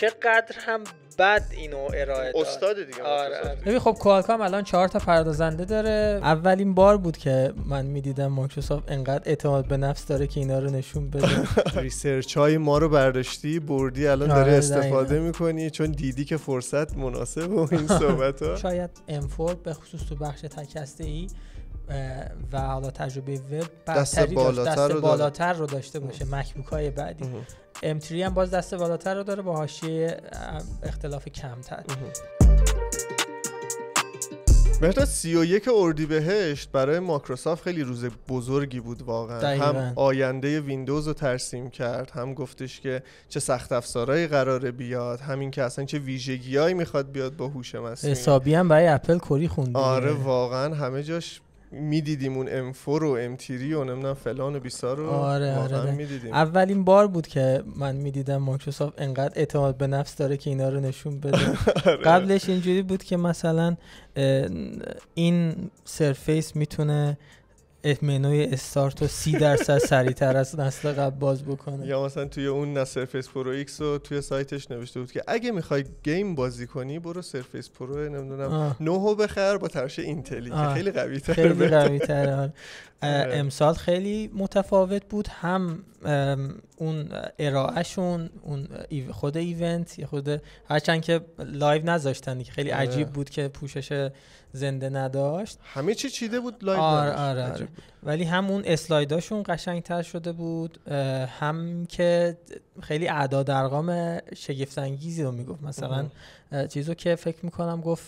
چقدر هم بد اینو ارائه داد استاد دیگه آره،, آره. ببین خب کوالکام الان چهار تا پردازنده داره اولین بار بود که من میدیدم مایکروسافت انقدر اعتماد به نفس داره که اینا رو نشون بده ریسرچ های ما رو برداشتی بردی الان داره استفاده میکنی چون دیدی که فرصت مناسب و این صحبت ها شاید m به خصوص تو بخش تکسته ای و حالا تجربه وب دست بالاتر, دست بالاتر رو داشته خب. باشه مکبوک های بعدی ام هم باز دست بالاتر رو داره با حاشیه اختلاف کمتر یک اردی بهشت برای ماکروسافت خیلی روز بزرگی بود واقعا هم آینده ویندوز رو ترسیم کرد هم گفتش که چه سخت افزارهایی قراره بیاد همین که اصلا چه ویژگیهایی میخواد بیاد با هوش مصنوعی حسابی هم برای اپل کری خوندی. آره واقعا همه جاش میدیدیم اون ام 4 و ام تیری و نمیدونم فلان و بیسار رو آره آره اولین بار بود که من میدیدم مایکروسافت انقدر اعتماد به نفس داره که اینا رو نشون بده آره. قبلش اینجوری بود که مثلا این سرفیس میتونه منوی استارت رو سی درصد سریعتر از نسل قبل باز بکنه یا مثلا توی اون سرفیس پرو ایکس رو توی سایتش نوشته بود که اگه میخوای گیم بازی کنی برو سرفیس پرو نمیدونم نوهو بخر با ترش اینتلی که خیلی قوی تر خیلی قوی تر آره. آره. امسال خیلی متفاوت بود هم اون ارائهشون اون خود ایونت خود هرچند که لایو نذاشتن خیلی آره. عجیب بود که پوشش زنده نداشت همه چی چیده بود لایو آره آره, آره. ولی هم اون اسلایداشون تر شده بود هم که خیلی اعداد ارقام انگیزی رو میگفت مثلا چیزو که فکر میکنم گفت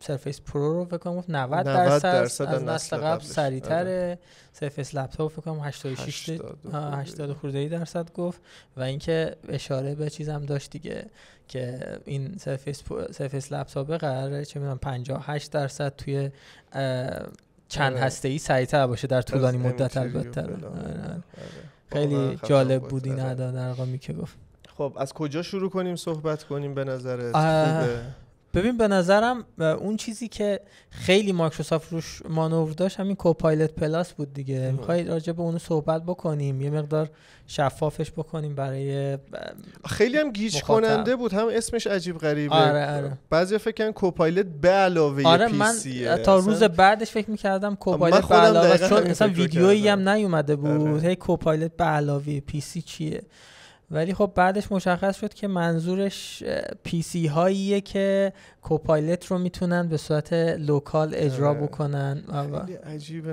سرفیس پرو رو فکر کنم گفت 90 درصد, از نسل قبل سریتر سرفیس لپتاپ فکر کنم 86 80 خورده ای درصد گفت و اینکه اشاره به چیزم داشت دیگه که این سرفیس سرفیس لپتاپ قراره چه میدونم 58 درصد توی چند آره. هسته ای باشه در طولانی مدت البته آره. آره. خیلی جالب بود این عدد در که گفت خب از کجا شروع کنیم صحبت کنیم به نظرت ببین به نظرم اون چیزی که خیلی مایکروسافت روش مانور داشت همین کوپایلت پلاس بود دیگه میخوای راجع به اونو صحبت بکنیم یه مقدار شفافش بکنیم برای خیلی هم گیج کننده بود هم اسمش عجیب غریبه آره آره. بعضی فکر کن کوپایلت به علاوه آره، پی سیه. تا روز بعدش فکر میکردم کوپایلت به علاوه چون ویدیویی هم نیومده بود آره. هی کوپایلت به علاوه پی سی چیه ولی خب بعدش مشخص شد که منظورش پی سی هاییه که کوپایلت رو میتونن به صورت لوکال اجرا آره. بکنن عجیب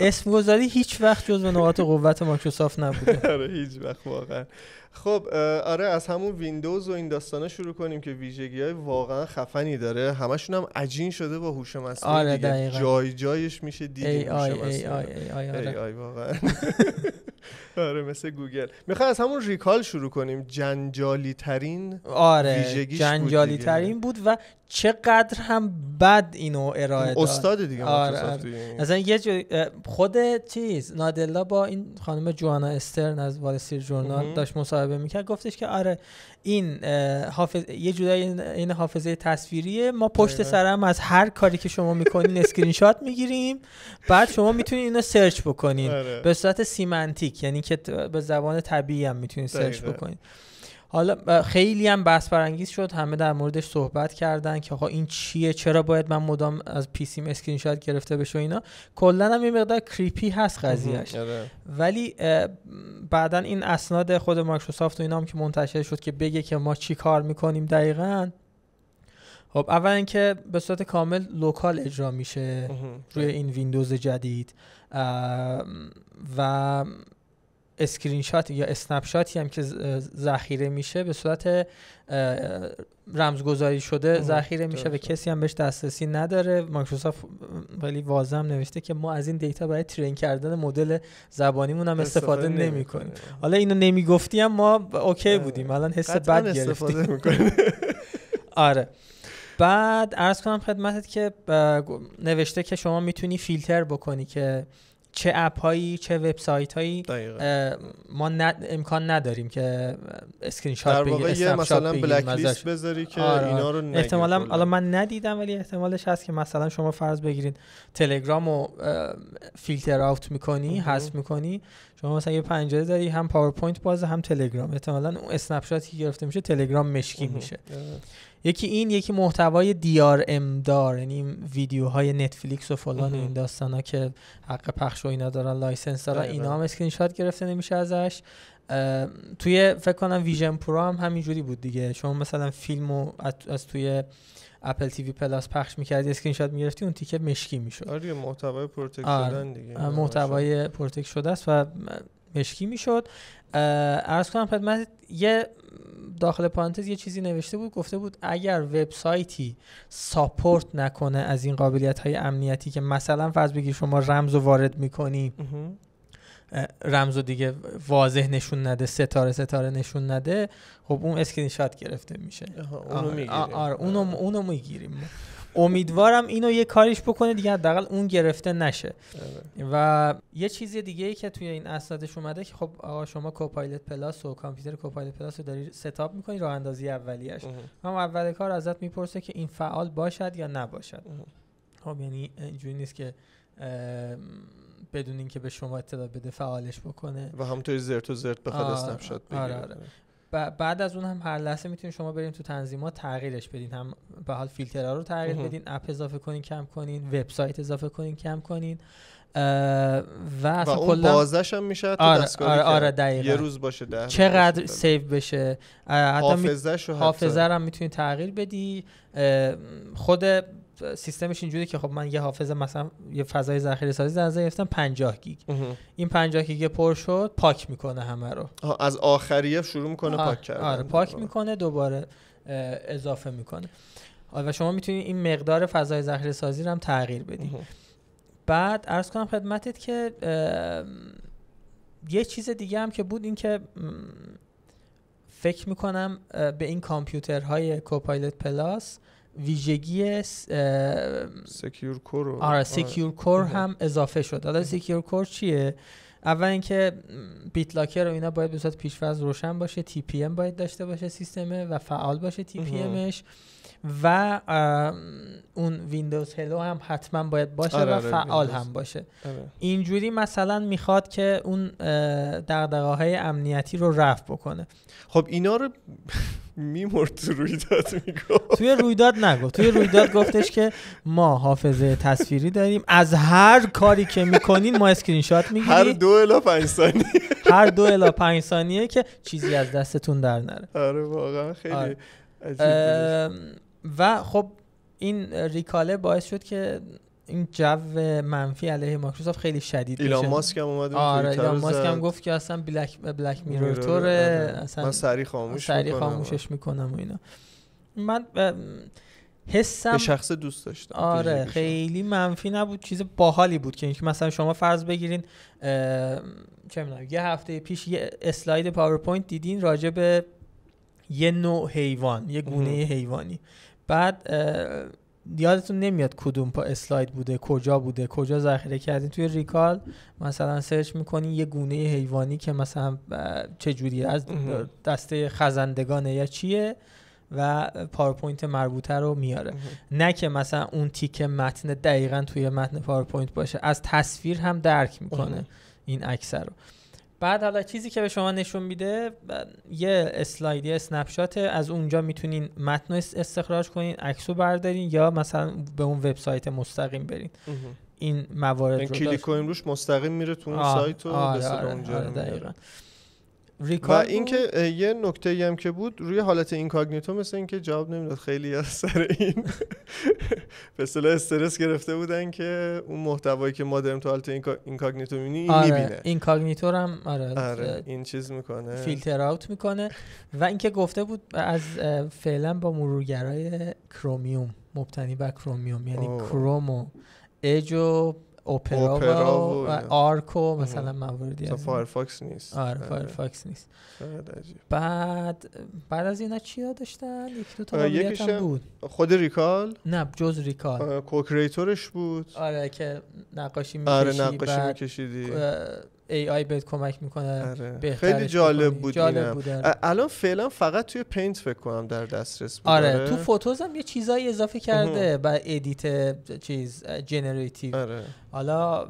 اسم گذاری هیچ وقت به نقاط قوت مایکروسافت نبوده آره هیچ وقت واقعا خب آره از همون ویندوز و این داستانا شروع کنیم که ویژگی های واقعا خفنی داره همشون هم عجین شده با هوش مصنوعی آره جای جایش میشه دیگه آره. ای آی واقعا آره مثل گوگل میخوای از همون ریکال شروع کنیم جنجالی ترین آره جنجالی بود ترین بود و چقدر هم بد اینو ارائه داد استاد دیگه آره, آره. مثلا یه جو خود چیز نادلا با این خانم جوانا استرن از والسیر جورنال داشت مصاحبه مصاحبه میکرد گفتش که آره این حافظ یه جورایی این حافظه تصویریه ما پشت آره. سرم از هر کاری که شما میکنین اسکرین شات میگیریم بعد شما میتونین اینو سرچ بکنین آره. به صورت سیمنتیک یعنی که به زبان طبیعی هم میتونین سرچ بکنین حالا خیلی هم بحث برانگیز شد همه در موردش صحبت کردن که آقا این چیه چرا باید من مدام از پی سیم اسکرین شات گرفته بشه و اینا کلا هم یه مقدار کریپی هست قضیهش آره. ولی بعدا این اسناد خود مایکروسافت و اینا هم که منتشر شد که بگه که ما چی کار میکنیم دقیقا خب اول اینکه به صورت کامل لوکال اجرا میشه روی این ویندوز جدید و اسکرین شات یا اسنپ شاتی هم که ذخیره میشه به صورت رمزگذاری شده ذخیره میشه و کسی هم بهش دسترسی نداره مایکروسافت ولی واضح هم نوشته که ما از این دیتا برای ترین کردن مدل زبانیمون هم استفاده نمیکنیم حالا اینو نمیگفتیم ما اوکی بودیم الان حس بد گرفتیم آره بعد عرض کنم خدمتت که نوشته که شما میتونی فیلتر بکنی که چه اپ هایی چه وبسایت هایی ما امکان نداریم که اسکرین شات بگیریم در مثلا بلک لیست بذاری که آره، آره. اینا رو نگه احتمالاً، حالا من ندیدم ولی احتمالش هست که مثلا شما فرض بگیرید تلگرام رو فیلتر اوت میکنی حذف میکنی شما مثلا یه پنجره داری هم پاورپوینت باز هم تلگرام احتمالاً اون اسنپ شاتی که گرفته میشه تلگرام مشکی میشه یکی این یکی محتوای DRM دار یعنی ویدیوهای نتفلیکس و فلان این داستانا که حق پخش و اینا دارن لایسنس دارن اینا هم اسکرین شات گرفته نمیشه ازش توی فکر کنم ویژن پرو هم همینجوری بود دیگه شما مثلا فیلمو از توی اپل تیوی پلاس پخش میکردی اسکرین شات میگرفتی اون تیکه مشکی میشد آره محتوای پروتکت آره. شدن دیگه آره، یعنی محتوای پروتکت شده است و مشکی میشد ارز کنم خدمت یه داخل پانتز یه چیزی نوشته بود گفته بود اگر وبسایتی ساپورت نکنه از این قابلیت های امنیتی که مثلا فرض بگیر شما رمز رو وارد میکنی رمز رو دیگه واضح نشون نده ستاره ستاره نشون نده خب اون اسکرین شات گرفته میشه آره اونو, اونو میگیریم امیدوارم اینو یه کاریش بکنه دیگه حداقل اون گرفته نشه آره. و یه چیز دیگه ای که توی این اسنادش اومده که خب آقا شما کوپایلت پلاس و کامپیوتر کوپایلت پلاس رو داری ستاپ میکنید راه اندازی اولیش هم اول کار ازت میپرسه که این فعال باشد یا نباشد خب یعنی اینجوری نیست که بدون اینکه به شما اطلاع بده فعالش بکنه و همونطوری زرت و زرت بخواد اسنپ آره آره. بعد از اون هم هر لحظه میتونید شما برین تو تنظیمات تغییرش بدین هم به حال فیلترها رو تغییر بدین اپ اضافه کنین کم کنین وبسایت اضافه کنین کم کنین و اصلا کلا بازش هم میشه آره, آره, آره یه روز باشه ده چقدر بله. سیو بشه حتی حافظه رو هم تغییر بدی خود سیستمش اینجوری که خب من یه حافظ مثلا یه فضای ذخیره سازی در نظر گرفتم 50 گیگ این 50 گیگ پر شد پاک میکنه همه رو از آخریه شروع میکنه پاک کردن آره، پاک میکنه دوباره اضافه میکنه و شما میتونید این مقدار فضای ذخیره سازی رو هم تغییر بدید بعد عرض کنم خدمتت که یه چیز دیگه هم که بود این که فکر میکنم به این کامپیوترهای کوپایلت پلاس ویژگی سکیور کور آره،, آره سکیور کور هم اضافه شد حالا سکیور کور چیه اول اینکه بیت لاکر و اینا باید به صورت پیشفرض روشن باشه تی پی باید داشته باشه سیستمه و فعال باشه تی پی و اون ویندوز هلو هم حتما باید باشه آره، و آره، فعال هم باشه اینجوری مثلا میخواد که اون دقدقه های امنیتی رو رفت بکنه خب اینا رو میمرد تو رویداد میگفت توی رویداد نگفت توی رویداد گفتش که ما حافظه تصویری داریم از هر کاری که میکنین ما اسکرین شات میگیریم هر دو الا پنج ثانیه هر دو الا پنج ثانیه که چیزی از دستتون در نره آره واقعا خیلی آره. عجیب و خب این ریکاله باعث شد که این جو منفی علیه مایکروسافت خیلی شدید ایلان ماسک هم اومد آره ماسک هم گفت که اصلا بلک بلک میرور آره. اصلا من سری خاموش سری خاموشش میکنم و اینا من حسم به شخص دوست داشتم آره خیلی منفی نبود چیز باحالی بود که اینکه مثلا شما فرض بگیرین چه میدونم یه هفته پیش یه اسلاید پاورپوینت دیدین راجع به یه نوع حیوان یه گونه حیوانی بعد یادتون نمیاد کدوم پا اسلاید بوده کجا بوده کجا ذخیره کردین توی ریکال مثلا سرچ میکنی یه گونه حیوانی که مثلا جوری از دسته خزندگانه یا چیه و پاورپوینت مربوطه رو میاره نه که مثلا اون تیک متن دقیقا توی متن پاورپوینت باشه از تصویر هم درک میکنه این اکثر رو بعد حالا چیزی که به شما نشون میده یه اسلایدی اسنپ شات از اونجا میتونین متن استخراج کنین عکسو بردارین یا مثلا به اون وبسایت مستقیم برین این موارد یعنی رو کلیک کنیم روش مستقیم میره تو اون سایت و آره، آره، اونجا آره، و اینکه یه نکته ای هم که بود روی حالت اینکاگنیتو مثل اینکه جواب نمیداد خیلی از سر این به استرس گرفته بودن که اون محتوایی که ما داریم تو حالت اینکاگنیتو میبینی آره. میبینه اینکاگنیتو هم آره. آره. این چیز میکنه فیلتر اوت میکنه و اینکه گفته بود از فعلا با مرورگرای کرومیوم مبتنی بر کرومیوم یعنی کروم و اج و اوپرا, و, و آرک مثلا مواردی مثلا فایرفاکس نیست آره فایرفاکس نیست بعد بعد از اینا چی داشتن یک دو تا هم بود خود ریکال نه جز ریکال کوکریتورش بود آره که نقاشی میکشی آره نقاشی میکشیدی ای آی بهت کمک میکنه آره. خیلی جالب بود جالب آره. الان فعلا فقط توی پینت فکر کنم در دسترس بود آره, آره. تو فوتوز هم یه چیزایی اضافه کرده بر ادیت چیز جنریتیو. آره. حالا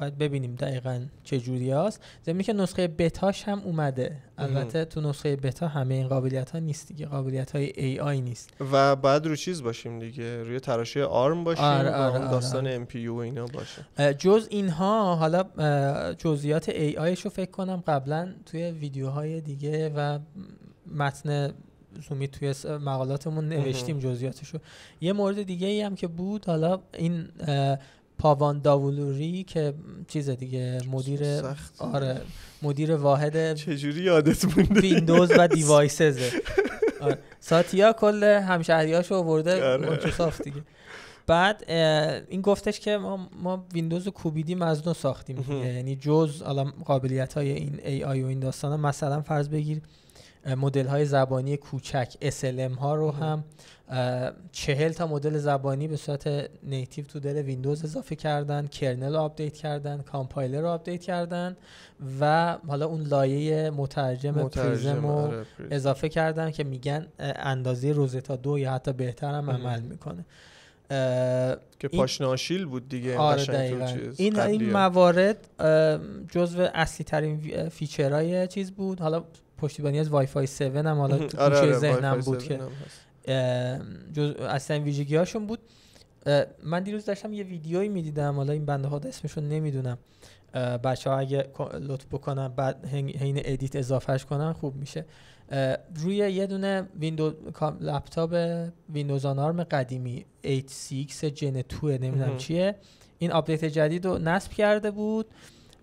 باید ببینیم دقیقا چه جوری است زمینی که نسخه بتاش هم اومده البته تو نسخه بتا همه این قابلیت ها نیست دیگه قابلیت های ای آی نیست و بعد رو چیز باشیم دیگه روی تراشه آرم باشیم آره, آره،, آره، داستان ام آره. و اینا باشه جز اینها حالا جزئیات ای آیش رو فکر کنم قبلا توی ویدیوهای دیگه و متن زومی توی مقالاتمون نوشتیم جزئیاتشو یه مورد دیگه ای هم که بود حالا این پاوان داولوری که چیز دیگه مدیر آره مدیر واحد چجوری یادت مونده ویندوز و دیوایسز آره. ساتیا کل همشهریاشو آورده آره. مایکروسافت دیگه بعد این گفتش که ما, ما ویندوز کوبیدی مزنو ساختیم یعنی جز قابلیت های این آی و این داستان مثلا فرض بگیر مدل های زبانی کوچک SLM ها رو هم چهل تا مدل زبانی به صورت نیتیو تو دل ویندوز اضافه کردن کرنل رو آپدیت کردن کامپایلر رو آپدیت کردن و حالا اون لایه مترجم, مترجم رو آره، اضافه کردن که میگن اندازه روزتا دو یا حتی بهتر هم عمل میکنه که پاشناشیل بود دیگه آره این, این, این موارد جزو اصلی ترین فیچرهای چیز بود حالا پشتیبانی از وای فای 7 هم حالا تو آره, آره، ذهنم بود که جز اصلا ویژگی هاشون بود من دیروز داشتم یه ویدیویی میدیدم حالا این بنده ها اسمشون نمیدونم بچه ها اگه لطف بکنم بعد حین ادیت اضافهش کنن خوب میشه روی یه دونه ویندو لپتاپ ویندوز آنارم قدیمی 86 جن 2 نمیدونم چیه این آپدیت جدید رو نصب کرده بود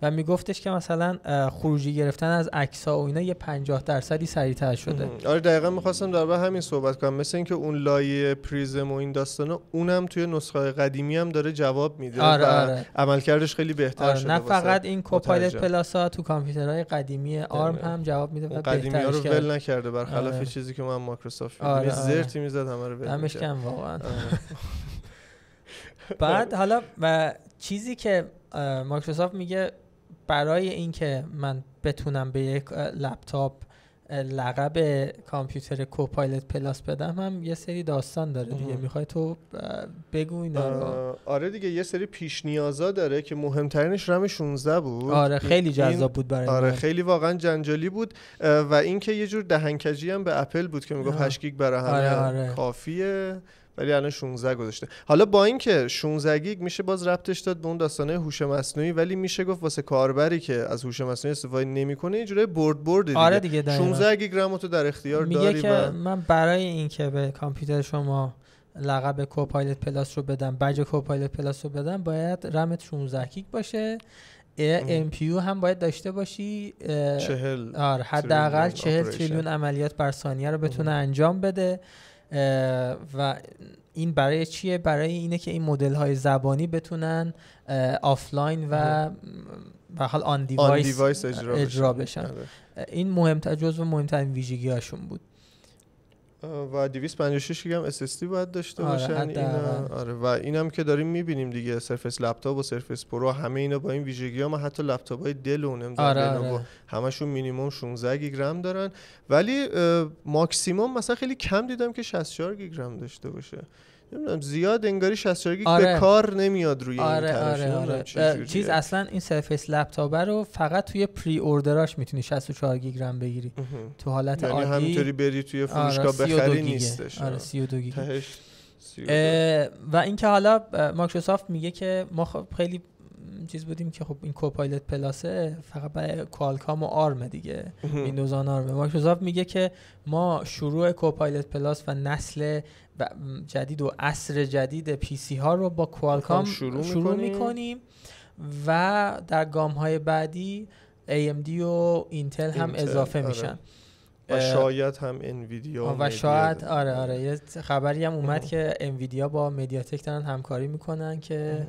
و میگفتش که مثلا خروجی گرفتن از عکس ها و اینا یه 50 درصدی سریعتر شده آره دقیقا میخواستم در همین صحبت کنم مثل اینکه اون لایه پریزم و این داستانا اونم توی نسخه قدیمی هم داره جواب میده آره و آره. عملکردش خیلی بهتر آره شده نه فقط این کوپایلت پلاس ها تو کامپیوترهای قدیمی آرم هم جواب میده و قدیمی رو ول نکرده برخلاف آره. چیزی که من مایکروسافت آره،, آره زرتی میزد همه رو دمش کم واقعا آره. بعد حالا و چیزی که مایکروسافت میگه برای اینکه من بتونم به یک لپتاپ لقب کامپیوتر کوپایلت پلاس بدم هم یه سری داستان داره دیگه میخوای تو بگو اینا آره دیگه یه سری پیش نیازا داره که مهمترینش رم 16 بود آره خیلی جذاب بود برای آره خیلی واقعا جنجالی بود و اینکه یه جور دهنکجی هم به اپل بود که میگفت 8 گیگ برای آره، همه آره. کافیه ولی الان 16 گذاشته حالا با اینکه 16 گیگ میشه باز ربطش داد به اون داستانه هوش مصنوعی ولی میشه گفت واسه کاربری که از هوش مصنوعی استفاده نمیکنه یه جوری برد برد دیگه, آره دیگه 16 گیگ رم تو در اختیار میگه داری که و... من برای اینکه به کامپیوتر شما لقب کوپایلت پلاس رو بدم بج کوپایلت پلاس رو بدم باید رم 16 گیگ باشه ام پیو هم باید داشته باشی چهل آره حداقل چهل تریلیون عملیات بر ثانیه رو بتونه ام. انجام بده و این برای چیه برای اینه که این مدل های زبانی بتونن آفلاین و آره. و حال آن دیوایس, اجرا بشن, آره. این مهمتر جزو مهمترین ویژگی هاشون بود و 256 گیگ هم SSD باید داشته آره باشن این آره و اینم که داریم میبینیم دیگه سرفس لپتاپ و سرفس پرو همه اینا با این ویژگی ها ما حتی لپتاپ های دل و نمیدونم آره آره. همشون مینیمم 16 گیگ رم دارن ولی ماکسیموم مثلا خیلی کم دیدم که 64 گیگ رم داشته باشه نمیدونم زیاد انگاری 61 آره. به کار نمیاد روی آره این آره, آره. آره. چیز اصلا این سرفیس لپتاپ رو فقط توی پری اوردراش میتونی 64 گیگ رم بگیری تو حالت یعنی عادی همینطوری بری توی آره، فروشگاه بخری نیستش آره 32 گیگ و اینکه حالا مایکروسافت میگه که ما خب خیلی چیز بودیم که خب این کوپایلت پلاسه فقط برای کوالکام و آرم دیگه ویندوز آن آرم مایکروسافت میگه که ما شروع کوپایلت پلاس و نسل جدید و عصر جدید پی سی ها رو با کوالکام شروع, شروع میکنیم و در گام های بعدی AMD و اینتل هم اضافه آره. میشن و شاید هم انویدیا و شاید آره آره یه خبری هم اومد که انویدیا با مدیاتک دارن همکاری میکنن که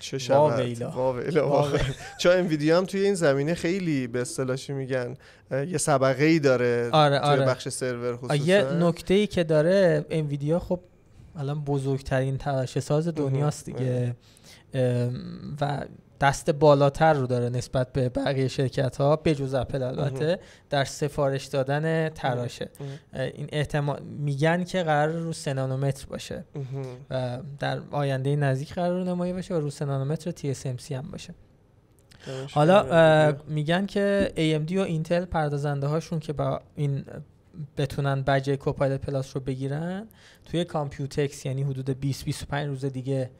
چه شود وا چون انویدیا هم توی این زمینه خیلی به اصطلاحی میگن یه سبقه ای داره آره، توی آره. بخش سرور خصوصا یه نکته ای که داره انویدیا خب الان بزرگترین تراشه ساز دنیاست دیگه و دست بالاتر رو داره نسبت به بقیه شرکت ها جز اپل البته در سفارش دادن تراشه این احتمال میگن که قرار رو سنانومتر باشه و در آینده نزدیک قرار رو نمایی باشه و رو سنانومتر تی اس سی هم باشه حالا آره، آره. میگن که AMD و اینتل پردازنده هاشون که با این بتونن بجه کوپایل پلاس رو بگیرن توی کامپیوتکس یعنی حدود 20 25 روز دیگه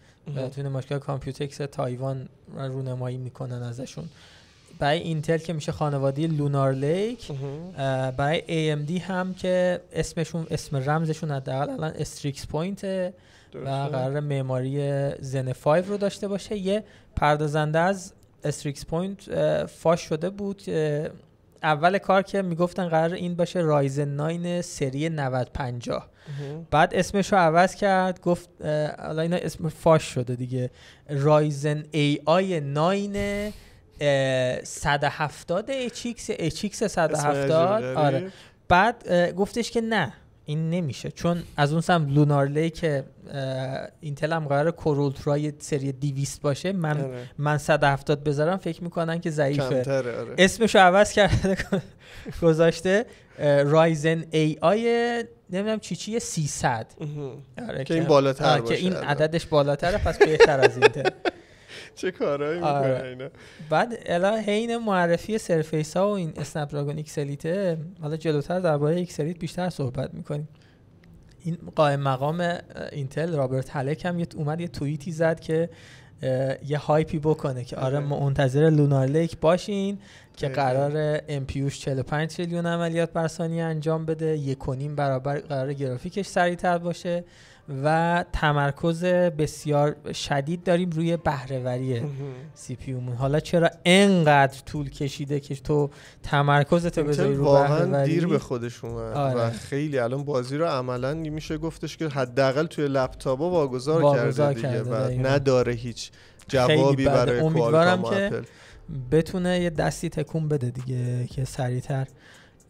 توی نمایشگاه کامپیوتکس تایوان رونمایی میکنن ازشون برای اینتل که میشه خانواده لونار لیک برای AMD هم که اسمشون اسم رمزشون حداقل الان استریکس پوینته و قرار معماری زن 5 رو داشته باشه یه پردازنده از استریکس پوینت فاش شده بود اول کار که میگفتن قرار این باشه رایزن 9 سری 9050 بعد اسمش رو عوض کرد گفت حالا اینا اسم فاش شده دیگه رایزن ای آی 9 170 HX HX 170 آره بعد گفتش که نه این نمیشه چون از اون سم لونار که اینتل هم قرار کورولترای سری 200 باشه من آره. من 170 بذارم فکر میکنن که ضعیفه آره. اسمش عوض کرده گذاشته رایزن ای آی نمیدونم چی چیه 300 که, آره، که این بالاتر باشه که این آره. عددش بالاتره پس بهتر از اینتل چه کارایی میکنه آره. اینا بعد الان حین معرفی سرفیس ها و این اسنپ دراگون ایکسلیته حالا جلوتر درباره ایکسلیت بیشتر صحبت میکنیم این قائم مقام اینتل رابرت هلک هم اومد یه توییتی زد که یه هایپی بکنه که آره ما آره. منتظر لونار لیک باشین که قرار امپیوش 45 تریلیون عملیات بر ثانیه انجام بده 1.5 برابر قرار گرافیکش سریعتر باشه و تمرکز بسیار شدید داریم روی بهرهوری سی پی حالا چرا انقدر طول کشیده که تو تمرکزت بذاری رو واقعا دیر به خودش اومد و آره. خیلی الان بازی رو عملا میشه گفتش که حداقل توی لپتاپا واگذار, واگذار کرده, و نداره هیچ جوابی برای امیدوارم که بتونه یه دستی تکون بده دیگه که سریعتر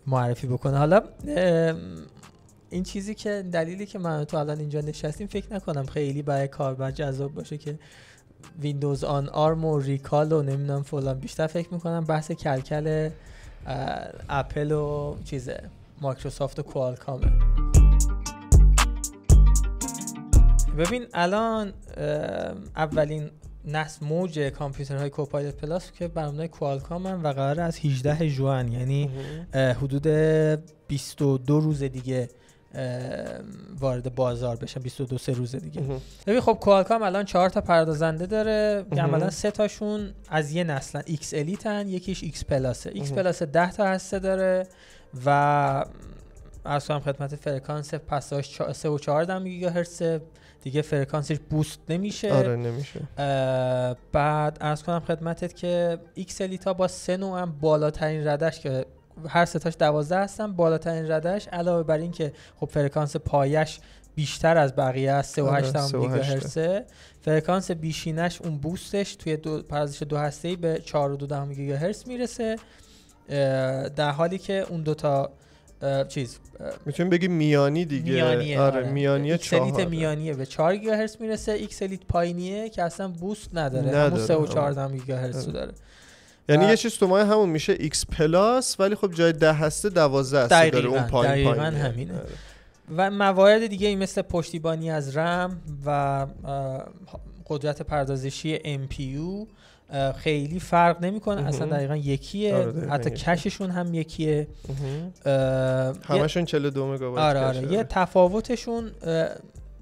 معرفی بکنه حالا این چیزی که دلیلی که من تو الان اینجا نشستیم فکر نکنم خیلی برای کاربر جذاب باشه که ویندوز آن آرم و ریکال و نمیدونم فلان بیشتر فکر میکنم بحث کلکل اپل و چیزه مایکروسافت و کوالکامه ببین الان اولین نصف موج کامپیوترهای کوپایلوت پلاس که برنامه کوالکام هم و قرار از 18 جوان یعنی حدود 22 روز دیگه وارد بازار بشن 22 سه روز دیگه ببین خب کوالکام الان 4 تا پردازنده داره عملا سه تاشون از یه نسل X elite هن یکیش X Plus X plus 10 تا هسته داره و از خدمت فرکانس پساش 3 و 4 گیگاهرتز دیگه فرکانسش بوست نمیشه آره نمیشه بعد از کنم خدمتت که ایکس الیتا با سه نوع هم بالاترین ردش که هر ستاش دوازده هستن بالاترین ردش علاوه بر اینکه خب فرکانس پایش بیشتر از بقیه است 3.8 گیگاهرتز آره، فرکانس بیشینش اون بوستش توی دو پردازش دو هسته‌ای به 4.2 گیگاهرتز میرسه در حالی که اون دوتا چیز میتونیم بگیم میانی دیگه میانیه آره, آره. میانیه میانیه به 4 گیگاهرتز میرسه ایکس الیت پایینیه که اصلا بوست نداره, نداره. همون 3 و 4 آره. گیگاهرتز آره. داره یعنی یه چیز تو ماه همون میشه x پلاس ولی خب جای ده هسته دوازده هسته دقیقاً. داره اون پایین دقیقاً پایین همینه آره. و موارد دیگه این مثل پشتیبانی از رم و قدرت پردازشی MPU خیلی فرق نمیکنه اصلا دقیقا یکیه آره، حتی کششون هم یکیه همشون 42 مگابایت آره آره, آره. یه تفاوتشون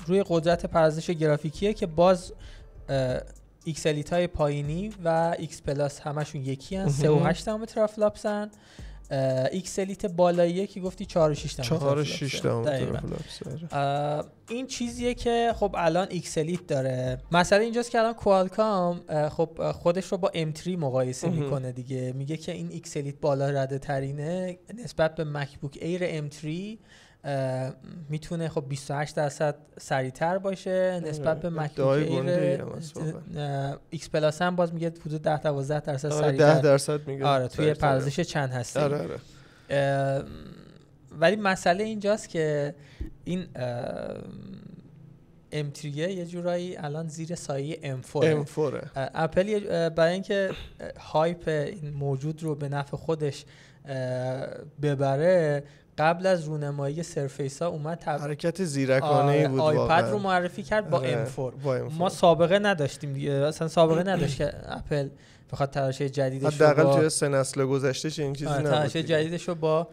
روی قدرت پردازش گرافیکیه که باز ایکس الیت های پایینی و ایکس پلاس همشون یکی هن سه و 8 دهم ترافلاپس هن ایکس الیت بالاییه که گفتی 4 و 6 آره. این چیزیه که خب الان ایکس الیت داره مثلا اینجاست که الان کوالکام خب خودش رو با ام 3 مقایسه میکنه دیگه میگه که این ایکس الیت بالا رده ترینه نسبت به مکبوک ایر ام 3 میتونه خب 28 درصد سریعتر باشه نسبت به آره. مکبوک ایکس پلاس هم باز میگه حدود 10 12 درصد آره، سریعتر 10 درصد میگه آره توی پرزش چند هستی آره آره. ولی مسئله اینجاست که این امتریه یه جورایی الان زیر سایه ام 4 اپل برای اینکه هایپ این موجود رو به نفع خودش ببره قبل از رونمایی سرفیس ها اومد تب... حرکت زیرکانه ای آره، بود آیپد رو معرفی کرد آره، با ام فور ما سابقه نداشتیم دیگه اصلا سابقه نداشت که اپل بخواد تراشه جدیدش حداقل با... توی سه نسل گذشته این چیزی آره، نبود تراشه جدیدش رو با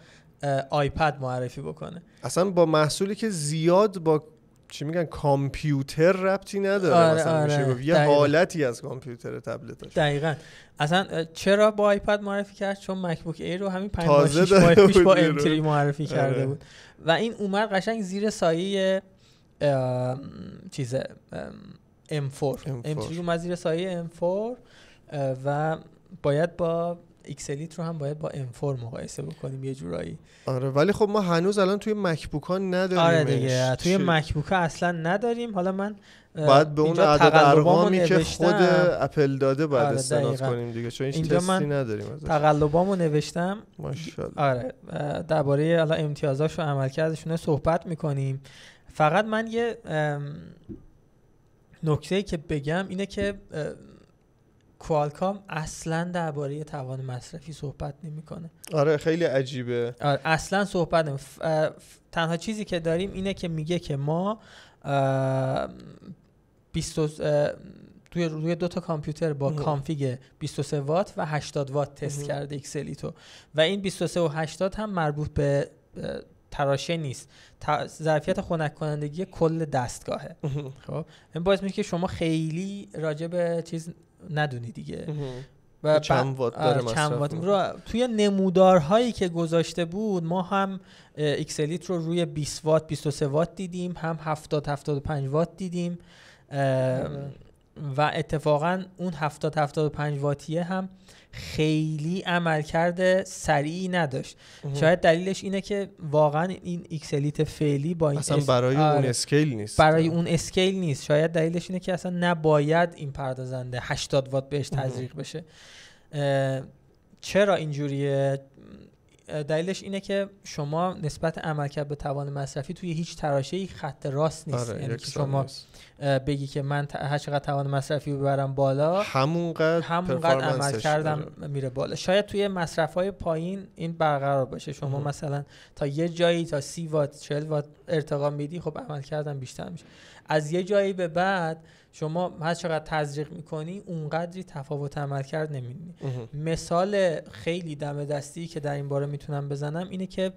آیپد معرفی بکنه اصلا با محصولی که زیاد با چی میگن کامپیوتر ربطی نداره آره مثلا میشه آره، یه حالتی از کامپیوتر تبلت تبلتش دقیقا اصلا چرا با آیپد معرفی کرد چون مکبوک ای رو همین پنج ماه پیش با ام معرفی آره. کرده بود و این اومد قشنگ زیر سایه چیز ام 4 m تری اومد زیر سایه ام 4 و باید با ایکسلیت رو هم باید با ام مقایسه بکنیم یه جورایی آره ولی خب ما هنوز الان توی مکبوک ها نداریم آره دیگه توی مکبوک ها اصلا نداریم حالا من باید به اون عدد ارقامی که خود اپل داده باید آره استناد کنیم دیگه چون اینجا تستی من نداریم ازش تقلبامو نوشتم آره درباره حالا امتیازاش و عملکردشون صحبت میکنیم فقط من یه نکته که بگم اینه که کوالکام اصلا درباره توان مصرفی صحبت نمیکنه آره خیلی عجیبه آره اصلا صحبت نمی... تنها چیزی که داریم اینه که میگه که ما روی دو تا کامپیوتر با کانفیگ 23 وات و 80 وات تست کرده کرده تو. و این 23 و 80 هم مربوط به تراشه نیست ظرفیت خنک کنندگی کل دستگاهه خب این باعث میشه که شما خیلی راجع به چیز ندونی دیگه و چند وات داره آره، چند وات رو توی نمودارهایی که گذاشته بود ما هم اکسلیت رو روی 20 وات 23 وات دیدیم هم 70 75 وات دیدیم و اتفاقا اون 70 75 واتیه هم خیلی عملکرد سریعی نداشت شاید دلیلش اینه که واقعا این اکسلیت فعلی با این اصلا برای اون آره. اسکیل نیست برای اون اسکیل نیست شاید دلیلش اینه که اصلا نباید این پردازنده 80 وات بهش تزریق بشه چرا اینجوریه دلیلش اینه که شما نسبت عملکرد به توان مصرفی توی هیچ تراشه خط راست نیست آره، یعنی که شما بگی که من هر چقدر توان مصرفی ببرم بالا همونقدر همونقدر عمل کردم میره بالا شاید توی مصرف های پایین این برقرار باشه شما مثلا تا یه جایی تا سی وات چل وات ارتقا میدی خب عمل کردم بیشتر میشه از یه جایی به بعد شما هر چقدر تزریق میکنی اونقدری تفاوت عملکرد نمیدونی مثال خیلی دم دستی که در این باره میتونم بزنم اینه که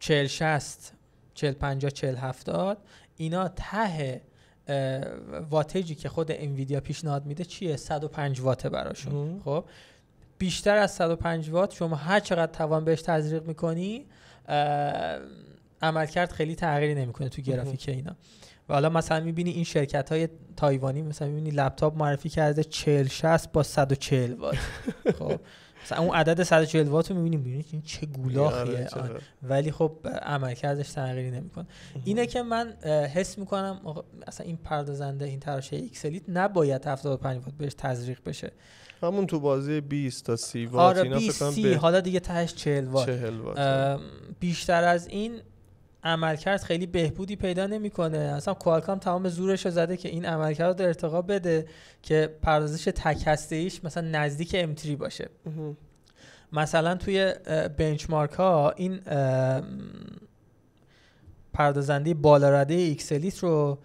چل شست چل پنجا چل هفتاد اینا ته واتجی که خود انویدیا پیشنهاد میده چیه 105 واته براشون خب بیشتر از 105 وات شما هر چقدر توان بهش تزریق میکنی عملکرد خیلی تغییری نمیکنه تو گرافیک اینا و حالا مثلا میبینی این شرکت های تایوانی مثلا میبینی لپتاپ معرفی کرده 40 60 با 140 وات خب مثلا اون عدد 140 وات رو میبینیم که این چه گولاخیه آره، آره. ولی خب عملکردش تغییری نمیکنه اینه که من حس میکنم اصلا این پردازنده این تراشه ایکسلیت نباید 75 وات بهش تزریق بشه همون تو بازی 20 تا 30 وات آره 20 حالا دیگه تهش 40 وات بیشتر از این عملکرد خیلی بهبودی پیدا نمیکنه اصلا کوالکام تمام زورش رو زده که این عملکرد رو ارتقا بده که پردازش تک ایش مثلا نزدیک امتری باشه مثلا توی بنچمارک ها این پردازنده بالا رده ایکسلیت رو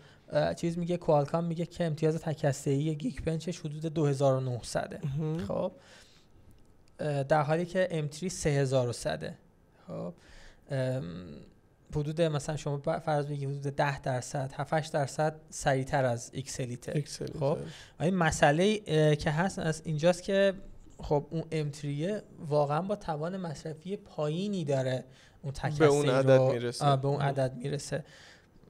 چیز میگه کوالکام میگه که امتیاز تک ای گیک بنچش حدود 2900 خب در حالی که امتری 3 3100 خب حدود مثلا شما فرض بگیم حدود 10 درصد 7 درصد سریعتر از اکسلیته اکسلیت خب این مسئله که هست از اینجاست که خب اون امتریه واقعا با توان مصرفی پایینی داره اون به اون عدد میرسه به اون خب. عدد میرسه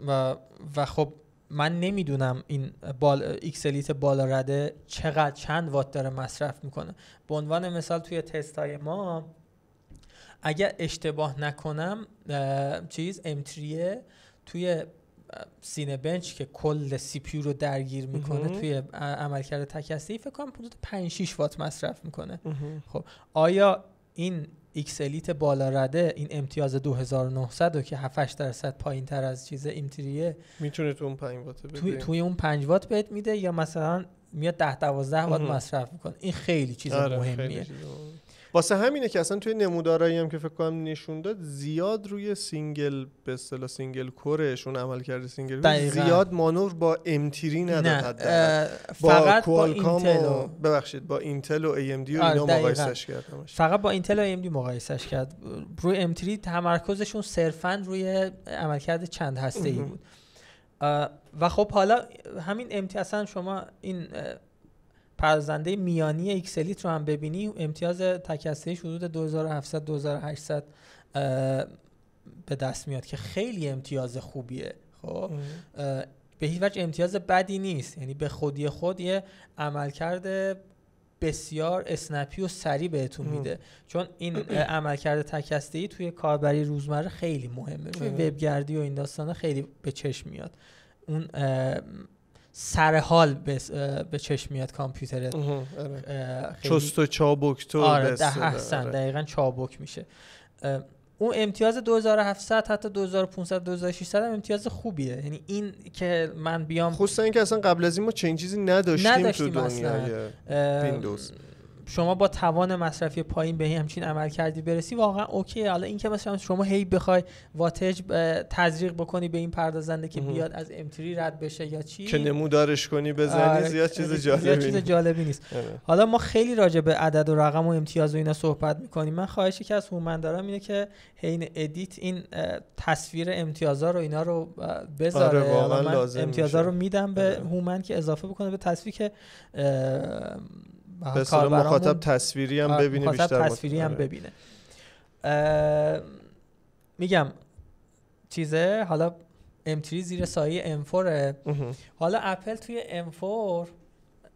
و, و خب من نمیدونم این بال ایکسلیت بالا رده چقدر چند وات داره مصرف میکنه به عنوان مثال توی تست های ما اگر اشتباه نکنم چیز امتریه توی سینه بنچ که کل سی پیو رو درگیر میکنه توی عملکرد تکستی فکر کنم حدود 5 6 وات مصرف میکنه خب آیا این ایکسلیت بالا رده این امتیاز 2900 که 7 درصد پایین تر از چیز امتریه میتونه تو اون 5 وات بده توی, توی اون 5 وات بهت میده یا مثلا میاد 10 12 وات مصرف میکنه این خیلی چیز آره، مهمیه واسه همینه که اصلا توی نمودارایی هم که فکر کنم نشون داد زیاد روی سینگل به اصطلاح سینگل کورشون عمل کرده سینگل زیاد مانور با امتیری نداد با فقط با اینتل و... ببخشید با اینتل و دی و آره، اینا مقایسش کرد فقط با اینتل و دی مقایسش کرد روی امتیری تمرکزشون صرفا روی عملکرد چند هسته ای بود و خب حالا همین امتی اصلا شما این پرزنده میانی اکسلیت رو هم ببینی امتیاز تکسری حدود 2700 2800 به دست میاد که خیلی امتیاز خوبیه خب به هیچ وجه امتیاز بدی نیست یعنی به خودی خود یه عملکرد بسیار اسنپی و سریع بهتون میده چون این عملکرد تکسته ای توی کاربری روزمره خیلی مهمه توی وبگردی و این داستانه خیلی به چشم میاد اون سر حال به, به چشم میاد کامپیوترت آره. چست و چابک تو آره احسن آره. دقیقا چابک میشه اون امتیاز 2700 حتی 2500 2600 هم امتیاز خوبیه یعنی این که من بیام خصوصا اینکه اصلا قبل از این ما چنین چیزی نداشتیم, نداشتیم تو دنیای ویندوز شما با توان مصرفی پایین به همچین عمل کردی برسی واقعا اوکی حالا که مثلا شما هی بخوای واتج تزریق بکنی به این پردازنده که بیاد از امتری رد بشه یا چی که نمودارش کنی بزنی آره، زیاد چیز جالبی چیز جالبی نیست آره. حالا ما خیلی راجع به عدد و رقم و امتیاز و اینا صحبت میکنیم من خواهشی که از دارم اینه که حین ادیت این تصویر امتیازا رو اینا رو بذاره آره رو میدم به آره. هومن که اضافه بکنه به تصویر که به مخاطب تصویری هم آره، ببینه مخاطب بیشتر تصویری هم آره. ببینه میگم چیزه حالا M3 زیر سایه M4 حالا اپل توی M4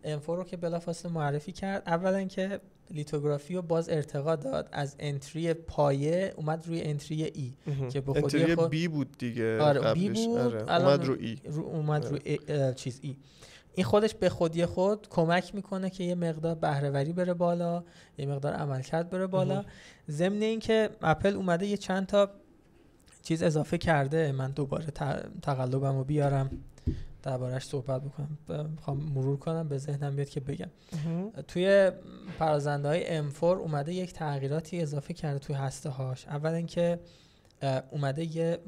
M4 رو که بلافاصله معرفی کرد اولا که لیتوگرافی رو باز ارتقا داد از انتری پایه اومد روی انتری ای e که به خودی خود... بی بود دیگه آره بی بود آره. اومد رو ای e. رو اومد آره. رو e، ای... چیز ای این خودش به خودی خود کمک میکنه که یه مقدار بهرهوری بره بالا یه مقدار عملکرد بره بالا ضمن اینکه اپل اومده یه چند تا چیز اضافه کرده من دوباره تقلبم رو بیارم دربارهش صحبت بکنم میخوام مرور کنم به ذهنم بیاد که بگم توی پرازنده های M4 اومده یک تغییراتی اضافه کرده توی هسته هاش اول اینکه اومده یه,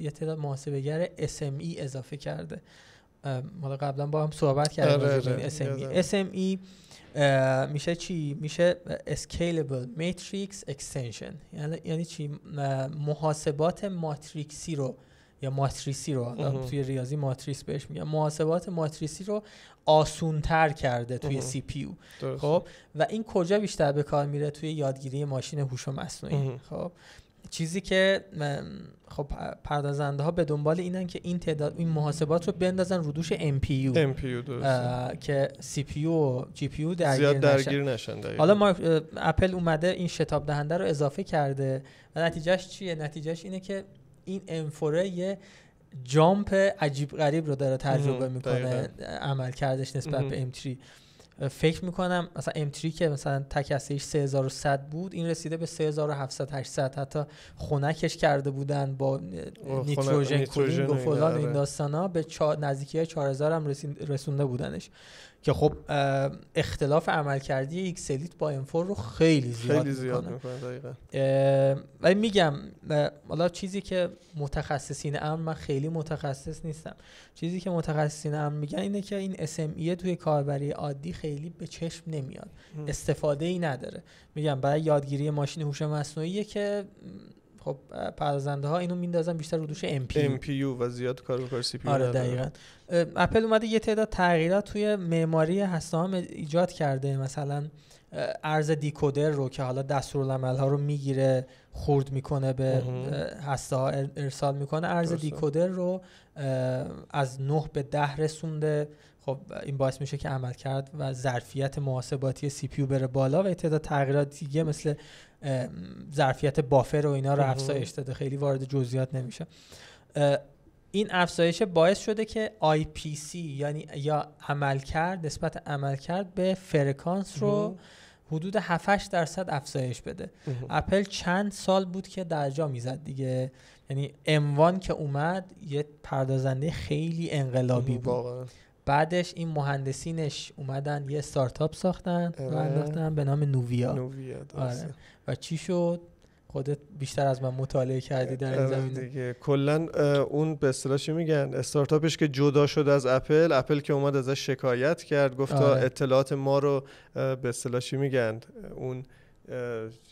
یه تعداد محاسبگر SME اضافه کرده حالا قبلا با هم صحبت کردیم آره، آره. SME e، میشه چی میشه اسکیلبل ماتریس اکستنشن یعنی چی محاسبات ماتریکسی رو یا ماتریسی رو توی ریاضی ماتریس بهش میگن محاسبات ماتریسی رو آسونتر کرده توی سی پی خب و این کجا بیشتر به کار میره توی یادگیری ماشین هوش مصنوعی خب چیزی که خب پردازنده ها به دنبال اینن که این تعداد این محاسبات رو بندازن رو دوش ام پی که سی پی و جی پی درگیر, زیاد درگیر نشن, حالا ما اپل اومده این شتاب دهنده رو اضافه کرده و نتیجهش چیه نتیجهش اینه که این انفوره یه جامپ عجیب غریب رو داره تجربه میکنه عمل کردش نسبت به ام 3 فکر میکنم مثلا ام که مثلا تکسیش 3100 بود این رسیده به 3700 800 حتی خنکش کرده بودن با نیتروژن کولینگ و فلان آره. این داستانا به چا... نزدیکی 4000 هم رسونده بودنش که خب اختلاف عمل کردی ایکس الیت با ام رو خیلی زیاد خیلی زیاد میکنه ولی میگم حالا چیزی که متخصصین امر من خیلی متخصص نیستم چیزی که متخصصین امر میگن اینه که این اس e توی کاربری عادی خیلی به چشم نمیاد استفاده ای نداره میگم برای یادگیری ماشین هوش مصنوعیه که خب پردازنده ها اینو میندازن بیشتر رو دوش ام و زیاد کار کار سی پی آره دقیقاً اپل اومده یه تعداد تغییرات توی معماری هسته ایجاد کرده مثلا ارز دیکودر رو که حالا دستورالعمل ها رو میگیره خورد میکنه به هسته ها ارسال میکنه ارز دیکودر رو از 9 به 10 رسونده خب این باعث میشه که عمل کرد و ظرفیت محاسباتی سی پیو بره بالا و تعداد تغییرات دیگه مثل ظرفیت بافر و اینا رو افزایش داده خیلی وارد جزئیات نمیشه این افزایش باعث شده که IPC یعنی یا عملکرد نسبت عملکرد به فرکانس رو حدود 7 درصد افزایش بده اپل چند سال بود که درجا میزد دیگه یعنی اموان که اومد یه پردازنده خیلی انقلابی بود بعدش این مهندسینش اومدن یه استارتاپ ساختن و انداختن به نام نوویا آره. و چی شد خودت بیشتر از من مطالعه کردی در این آره، زمینه کلا اون به اصطلاح چی میگن استارتاپش که جدا شد از اپل اپل که اومد ازش شکایت کرد گفت آره. اطلاعات ما رو به اصطلاح چی میگن اون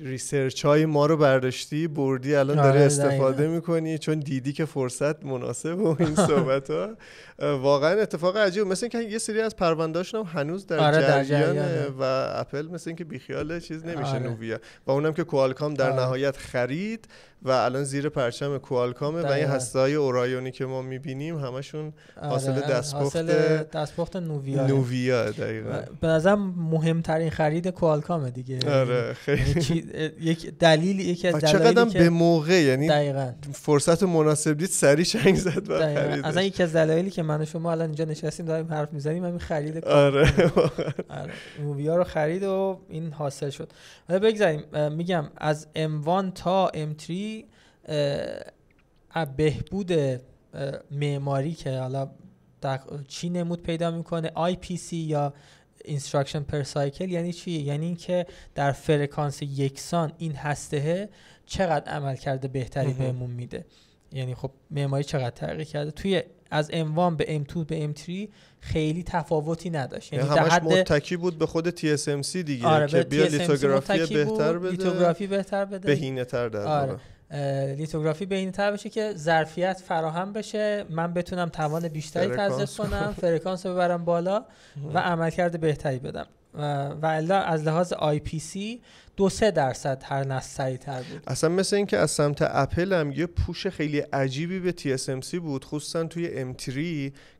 ریسرچ های ما رو برداشتی بردی الان آره، داری استفاده میکنی چون دیدی که فرصت مناسب و این صحبت ها واقعا اتفاق عجیب مثل اینکه یه سری از پروندهاشون هم هنوز در, آره و اپل مثل اینکه بیخیاله چیز نمیشه آره. و اونم که کوالکام در آره. نهایت خرید و الان زیر پرچم کوالکامه و این هسته های اورایونی که ما میبینیم همشون آره، آره. حاصل دستپخت دستپخت نوویا نوویا دقیقا آره. به نظرم مهمترین خرید کوالکامه دیگه آره خیلی یک دلیل یکی از دلایلی که به موقع یعنی دقیقاً. فرصت مناسب دید سری شنگ زد و خرید از یکی از دلایلی که من و شما الان اینجا نشستیم داریم حرف میزنیم همین خرید آره نوویا رو خرید و این حاصل شد حالا بگذاریم میگم از M1 تا M3 بهبود معماری که حالا چی نمود پیدا میکنه IPC یا instruction per cycle یعنی چی یعنی اینکه در فرکانس یکسان این هسته چقدر عمل کرده بهتری بهمون میده یعنی خب معماری چقدر تغییر کرده توی از M1 به M2 به M3 خیلی تفاوتی نداشت یعنی, یعنی همش حد متکی بود به خود TSMC دیگه آره که بیا لیتوگرافی بهتر بده لیتوگرافی بهتر بده بهینه‌تر در آره. لیتوگرافی به این طرح بشه که ظرفیت فراهم بشه من بتونم توان بیشتری تزریق کنم فرکانس رو ببرم بالا و عملکرد بهتری بدم و الا از لحاظ سی دو سه درصد هر نسل تر بود اصلا مثل اینکه از سمت اپل هم یه پوش خیلی عجیبی به تی اس ام سی بود خصوصا توی ام 3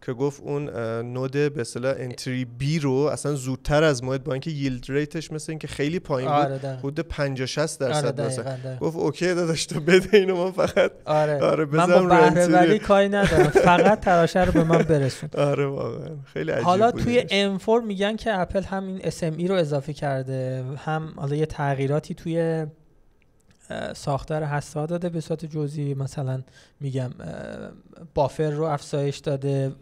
که گفت اون نود به اصطلاح ام 3 بی رو اصلا زودتر از موعد با اینکه ییلد ریتش مثل اینکه خیلی پایین بود آره، حدود 50 60 درصد مثلا آره، گفت اوکی داداش تو بده اینو من فقط آره, آره بزن من بهره کاری ندارم فقط تراشه رو به من برسون آره واقعا خیلی عجیب حالا توی ام 4 میگن که اپل هم این ای رو اضافه کرده هم حالا یه تغییراتی توی ساختار هستا داده به صورت جزئی مثلا میگم بافر رو افزایش داده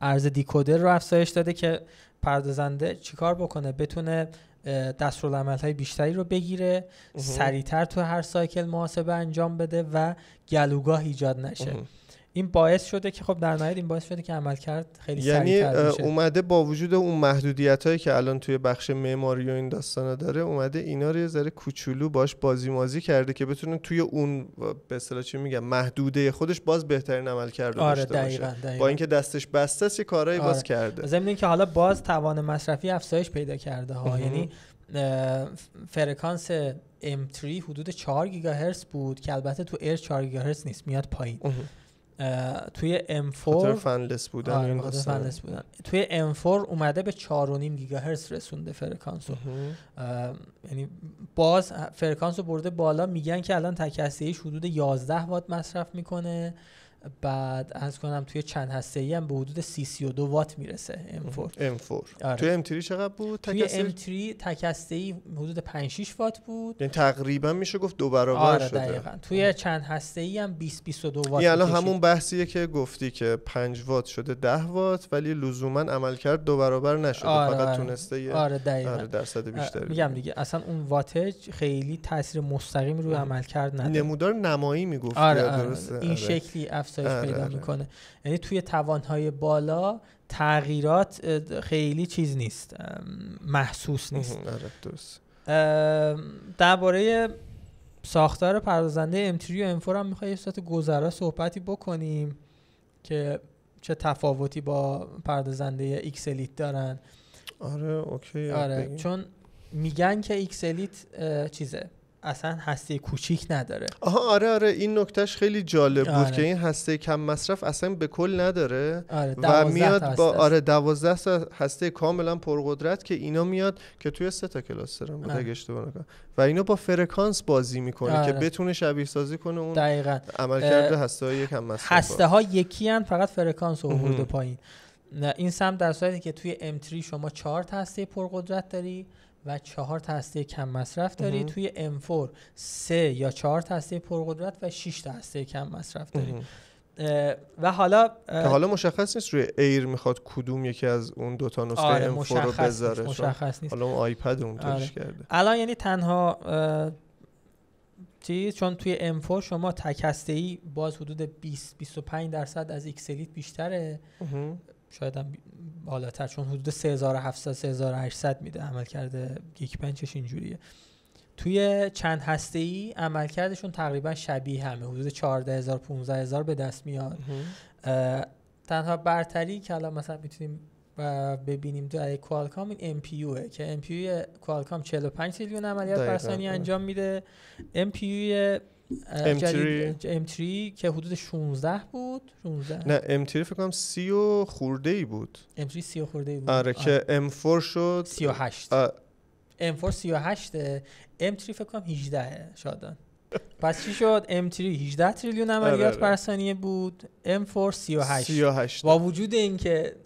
ارز دیکودر رو افزایش داده که پردازنده چیکار بکنه بتونه دستورالعمل های بیشتری رو بگیره سریعتر تو هر سایکل محاسبه انجام بده و گلوگاه ایجاد نشه این باعث شده که خب در نهایت این باعث شده که عمل کرد خیلی یعنی اومده با وجود اون محدودیت هایی که الان توی بخش معماری و این داستانا داره اومده اینا رو یه ذره کوچولو باش بازی مازی کرده که بتونه توی اون به اصطلاح چی میگم محدوده خودش باز بهترین عمل کرده آره داشته دقیقا با اینکه دستش بسته است یه باز آره. کرده ضمن که حالا باز توان مصرفی افزایش پیدا کرده ها یعنی فرکانس M3 حدود 4 گیگاهرتز بود که البته تو ایر 4 گیگاهرتز نیست میاد پایین توی M4 فنلس بودن آره، فنلس بودن توی M4 اومده به 4.5 گیگاهرتز رسونده فرکانس رو یعنی باز فرکانس رو برده بالا میگن که الان تک حدود 11 وات مصرف میکنه بعد از کنم توی چند هسته ای هم به حدود 30 32 وات میرسه M4 M4 آره. توی M3 چقدر بود توی M3 تک ای حدود 5 6 وات بود یعنی تقریبا میشه گفت دو برابر آره شده دقیقاً. توی آه. چند هسته ای هم 20 22 وات یعنی الان همون بحثیه که گفتی که 5 وات شده 10 وات ولی لزوما عملکرد دو برابر نشده آره فقط آره. تونسته یه آره دقیقاً. آره درصد بیشتری میگم دیگه اصلا اون واتج خیلی تاثیر مستقیم روی عملکرد نداره نمودار نمایی میگفت آره. آره. این آره. شکلی افزایش آره، پیدا آره. میکنه یعنی توی توانهای بالا تغییرات خیلی چیز نیست محسوس نیست آره، درباره ساختار پردازنده M3 و M4 هم میخوای یه صورت گذرا صحبتی بکنیم که چه تفاوتی با پردازنده ایکس دارن آره اوکی آره چون میگن که ایکسلیت چیزه اصلا هسته کوچیک نداره آها آره آره این نکتهش خیلی جالب بود آره. که این هسته کم مصرف اصلا به کل نداره آره و میاد با آره 12 تا هسته کاملا پرقدرت که اینا میاد که توی سه تا کلاستر هم بود آره. اشتباه و اینا با فرکانس بازی میکنه که آره. بتونه شبیه سازی کنه اون عمل کرده هسته های کم مصرف هسته ها یکی هن فقط فرکانس دو پایین نه این سمت در صورتی که توی M3 شما چهار تا هسته پرقدرت داری و چهار تا هسته کم مصرف داری اه. توی M4 سه یا چهار تا هسته پرقدرت و 6 تا هسته کم مصرف داری و حالا حالا مشخص نیست روی ایر میخواد کدوم یکی از اون دوتا نسخه آره M4 رو بذاره مشخص نیست حالا اون آیپد اون آره. کرده الان یعنی تنها چیز چون توی M4 شما تک ای باز حدود 20 25 درصد از ایکسلیت بیشتره شاید هم بالاتر چون حدود 3700 3800 میده عمل کرده گیک بنچش اینجوریه توی چند هسته ای عملکردشون تقریبا شبیه همه حدود 14000 15000 به دست میاد تنها برتری که الان مثلا میتونیم ببینیم در کوالکام این MPU که MPU کوالکام 45 تریلیون عملیات بر آره. انجام میده MPU M3 که حدود 16 بود 16 نه M3 فکر کنم 30 خورده ای بود M3 30 خورده ای بود آره که آره. M4 شد 38 M4 38 M3 فکر کنم 18 شادان پس چی شد M3 18 تریلیون عملیات آره، آره. بر ثانیه بود M4 38 38 با وجود اینکه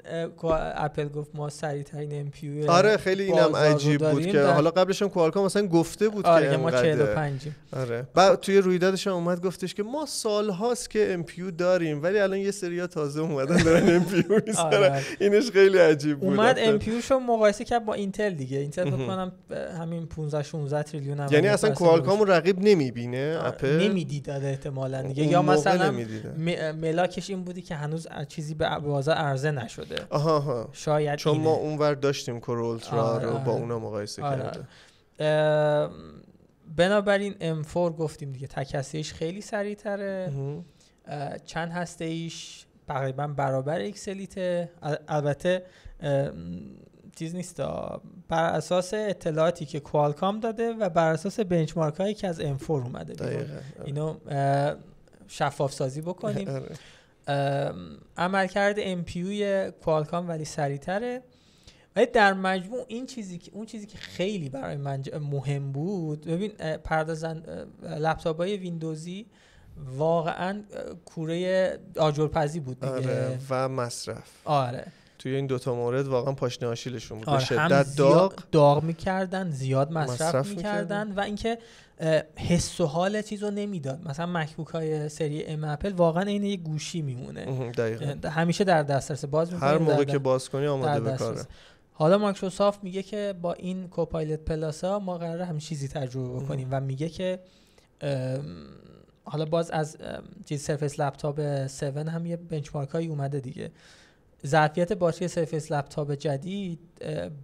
اپل گفت ما سریع ترین ام آره خیلی اینم عجیب بود که حالا قبلش هم کوالکام مثلا گفته بود آره که ما 45 آره بعد توی رویدادش هم اومد گفتش که ما سال هاست که ام داریم ولی الان یه سری تازه اومدن دارن ام پی آره،, آره. اینش خیلی عجیب بود اومد ام پی مقایسه کرد با اینتل دیگه اینتل فکر کنم همین 15 16 تریلیون یعنی اصلا کوالکام رقیب نمیبینه آره. اپل نمیدید احتمالا دیگه یا مثلا ملاکش این بودی که هنوز چیزی به بازار عرضه نشده آها شاید چون ما اونور داشتیم کرولترا آره، رو آره. با اونا مقایسه کرده بنابراین M4 گفتیم دیگه تکسیش خیلی تره چند هسته ایش تقریبا برابر اکسلیته البته چیز نیست بر اساس اطلاعاتی که کوالکام داده و بر اساس بنچمارک هایی که از M4 اومده آره. اینو شفاف سازی بکنیم آره. عملکرد امپیوی کوالکام ولی سریعتره ولی در مجموع این چیزی که اون چیزی که خیلی برای من مهم بود ببین پردازن لپتاپ های ویندوزی واقعا کوره آجرپزی بود دیگه آره و مصرف آره توی این دوتا مورد واقعا پاشنه آشیلشون بود آره داغ داغ میکردن زیاد مصرف, مصرف میکردن و اینکه حس و حال چیز رو نمیداد مثلا مکبوک های سری ام اپل واقعا عین یه گوشی میمونه دقیقا. همیشه در دسترس باز هر موقع که باز کنی آماده به کاره حالا مایکروسافت میگه که با این کوپایلت ها ما قراره همین چیزی تجربه بکنیم و میگه که حالا باز از چیز سرفیس لپتاپ 7 هم یه بنچمارک هایی اومده دیگه ظرفیت باتری سرفیس لپتاپ جدید